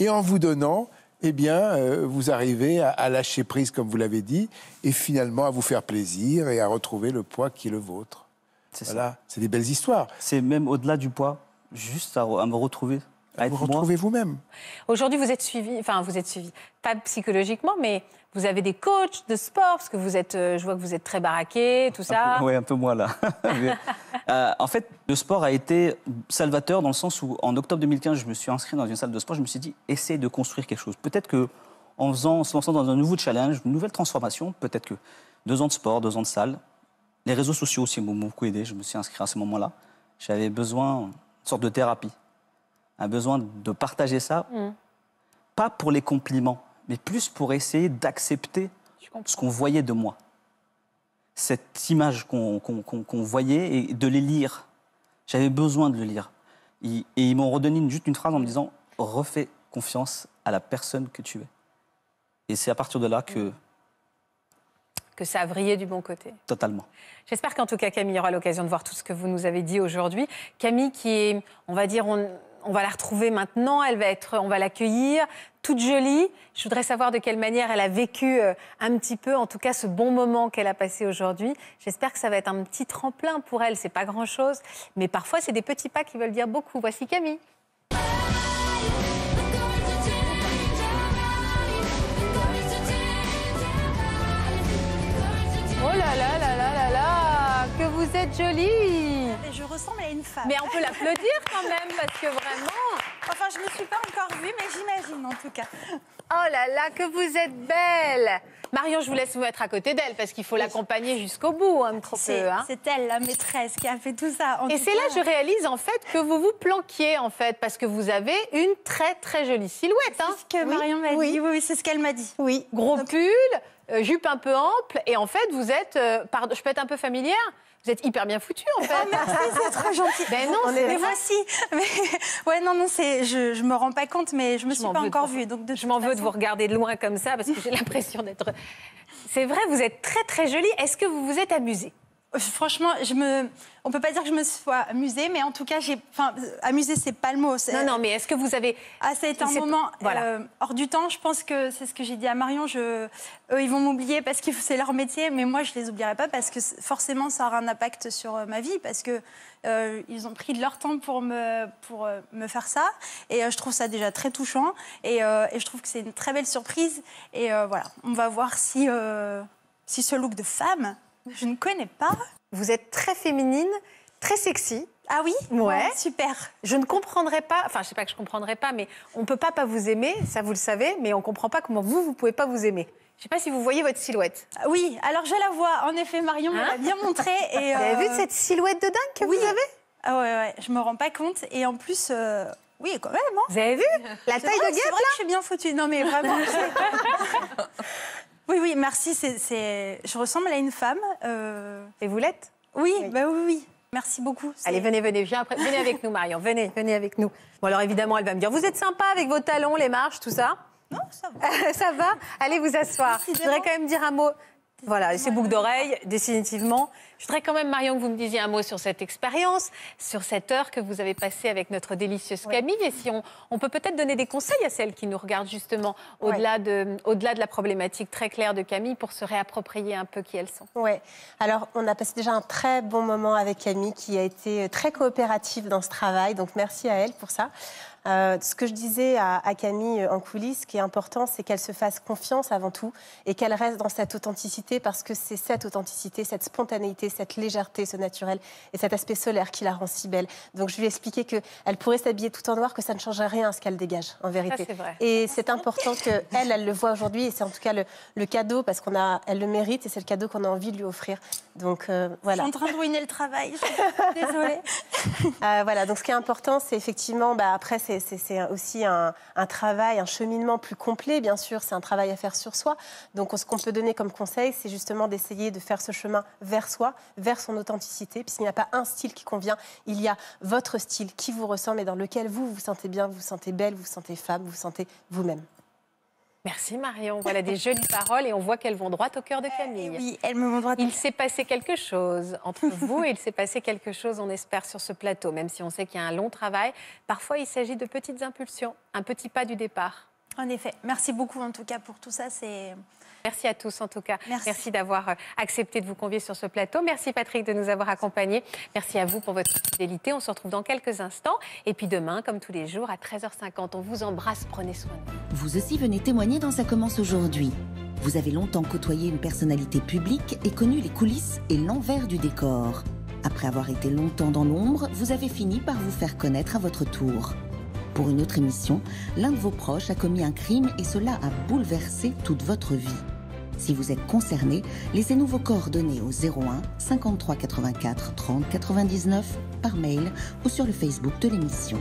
Et en vous donnant, eh bien, euh, vous arrivez à, lâcher prise, comme vous l'avez dit, et finalement à vous faire plaisir et à retrouver le poids qui est le vôtre. C'est ça. C'est des belles histoires. C'est même au-delà du poids, juste à, me retrouver. À, moi. vous retrouvez vous-même. Aujourd'hui, vous êtes suivi, enfin, vous êtes suivi, pas psychologiquement, mais vous avez des coachs de sport parce que vous êtes, euh, je vois que vous êtes très baraqué, tout ça. Oui, un peu moi, là. Euh, en fait, le sport a été salvateur dans le sens où en octobre 2015, je me suis inscrit dans une salle de sport. Je me suis dit, essaye de construire quelque chose. Peut-être que en faisant, se lançant dans un nouveau challenge, une nouvelle transformation, peut-être que deux ans de sport, deux ans de salle, les réseaux sociaux aussi m'ont beaucoup aidé. Je me suis inscrit à ce moment-là. J'avais besoin d'une sorte de thérapie, un besoin de partager ça, mm. pas pour les compliments mais plus pour essayer d'accepter ce qu'on voyait de moi. Cette image qu'on voyait et de les lire. J'avais besoin de le lire. Et, ils m'ont redonné juste une phrase en me disant refais confiance à la personne que tu es. Et c'est à partir de là que. Que ça a brillé du bon côté. Totalement. J'espère qu'en tout cas, Camille aura l'occasion de voir tout ce que vous nous avez dit aujourd'hui. Camille, qui est, on va dire, on, on va la retrouver maintenant, elle va être, on va l'accueillir, toute jolie. Je voudrais savoir de quelle manière elle a vécu euh, un petit peu, en tout cas, ce bon moment qu'elle a passé aujourd'hui. J'espère que ça va être un petit tremplin pour elle. C'est pas grand-chose, mais parfois c'est des petits pas qui veulent dire beaucoup. Voici Camille. Oh là là là là là là, que vous êtes jolie je ressemble à une femme. Mais on peut l'applaudir quand même, parce que vraiment... Enfin, je ne me suis pas encore vue, mais j'imagine en tout cas. Oh là là, que vous êtes belle Marion, je vous laisse vous mettre à côté d'elle, parce qu'il faut l'accompagner jusqu'au bout, un petit peu. Hein. C'est elle, la maîtresse, qui a fait tout ça. Et c'est là, je réalise en fait que vous vous planquiez, en fait, parce que vous avez une très très jolie silhouette. C'est hein. ce que Marion m'a dit. Oui, oui c'est ce qu'elle m'a dit. Oui. Gros pull, euh, jupe un peu ample, et en fait, vous êtes, euh, je peux être un peu familière, vous êtes hyper bien foutu en fait. Oh, merci, c'est trop gentil. Ben non, mais voici. Ouais, non, non, c'est, je, ne me rends pas compte, mais je me suis pas encore vue. Donc je m'en veux de vous regarder de loin comme ça parce que j'ai l'impression d'être. C'est vrai, vous êtes très très jolie. Est-ce que vous vous êtes amusée Franchement, je me... on peut pas dire que je me sois amusée, mais en tout cas, j'ai, enfin, amusée, c'est pas le mot. Non, non, mais est-ce que vous avez Ah, ça a été un moment euh, hors du temps. Je pense que c'est ce que j'ai dit à Marion. Je... Eux, ils vont m'oublier parce que c'est leur métier, mais moi, je ne les oublierai pas parce que forcément, ça aura un impact sur euh, ma vie parce qu'ils euh, ont pris de leur temps pour me faire ça, et je trouve ça déjà très touchant, et, je trouve que c'est une très belle surprise, et voilà, on va voir si ce look de femme je ne connais pas. Vous êtes très féminine, très sexy. Ah oui ouais. Super. Je ne comprendrais pas, enfin je sais pas que je comprendrais pas, mais on ne peut pas pas vous aimer, ça vous le savez, mais on ne comprend pas comment vous, vous pouvez pas vous aimer. Je ne sais pas si vous voyez votre silhouette. Ah oui, alors je la vois. En effet, Marion m'a hein bien montré. Et, Vous avez euh, vu cette silhouette de dingue que vous avez Ah ouais, ouais, je me rends pas compte. Et en plus, euh, Oui, quand même. Hein. Vous avez vu La taille de guêpe, là je suis bien foutue. Non, mais vraiment. Oui, oui, merci. C'est, Je ressemble à une femme. Euh, Et vous l'êtes bah oui, oui, oui, Merci beaucoup. Allez, venez, venez, Venez avec nous, Marion. Venez, venez avec nous. Bon, alors évidemment, elle va me dire Vous êtes sympa avec vos talons, les marches, tout ça Non, ça va. ça va Allez vous asseoir. Je voudrais quand même dire un mot voilà, et ces boucles d'oreilles, définitivement. Je voudrais quand même, Marion, que vous me disiez un mot sur cette expérience, sur cette heure que vous avez passée avec notre délicieuse Camille. Et si on, peut peut-être donner des conseils à celles qui nous regardent, justement, au-delà de, au -delà de la problématique très claire de Camille, pour se réapproprier un peu qui elles sont. Oui. Alors, on a passé déjà un très bon moment avec Camille, qui a été euh, très coopérative dans ce travail. Donc, merci à elle pour ça. Euh, ce que je disais à, Camille euh, en coulisses, ce qui est important, c'est qu'elle se fasse confiance avant tout et qu'elle reste dans cette authenticité parce que c'est cette authenticité, cette spontanéité, cette légèreté, ce naturel et cet aspect solaire qui la rend si belle. Donc je lui ai expliqué qu'elle pourrait s'habiller tout en noir, que ça ne changerait rien à ce qu'elle dégage en vérité. Et c'est important qu'elle, elle le voit aujourd'hui et c'est en tout cas le, cadeau parce qu'on a, elle le mérite et c'est le cadeau qu'on a envie de lui offrir. Donc euh, voilà. Je suis en train de ruiner le travail, désolée. voilà, donc ce qui est important, c'est effectivement, bah, après, c'est c'est aussi un, travail, un cheminement plus complet, bien sûr. C'est un travail à faire sur soi. Donc, ce qu'on peut donner comme conseil, c'est justement d'essayer de faire ce chemin vers soi, vers son authenticité, puisqu'il n'y a pas un style qui convient. Il y a votre style qui vous ressemble et dans lequel vous vous sentez bien, vous vous sentez belle, vous vous sentez femme, vous vous sentez vous-même. Merci Marion. Voilà des jolies paroles et on voit qu'elles vont droit au cœur de famille. Eh oui, elles me vont droit. Il s'est passé quelque chose entre vous et il s'est passé quelque chose, on espère, sur ce plateau, même si on sait qu'il y a un long travail. Parfois, il s'agit de petites impulsions, un petit pas du départ. En effet. Merci beaucoup en tout cas pour tout ça. C'est Merci à tous en tout cas. Merci, d'avoir euh, accepté de vous convier sur ce plateau. Merci Patrick de nous avoir accompagnés. Merci à vous pour votre fidélité. On se retrouve dans quelques instants. Et puis demain, comme tous les jours, à 13h50, on vous embrasse. Prenez soin de vous. Vous aussi venez témoigner dans Ça commence aujourd'hui. Vous avez longtemps côtoyé une personnalité publique et connu les coulisses et l'envers du décor. Après avoir été longtemps dans l'ombre, vous avez fini par vous faire connaître à votre tour. Pour une autre émission, l'un de vos proches a commis un crime et cela a bouleversé toute votre vie. Si vous êtes concerné, laissez-nous vos coordonnées au 01 53 84 30 99 par mail ou sur le Facebook de l'émission.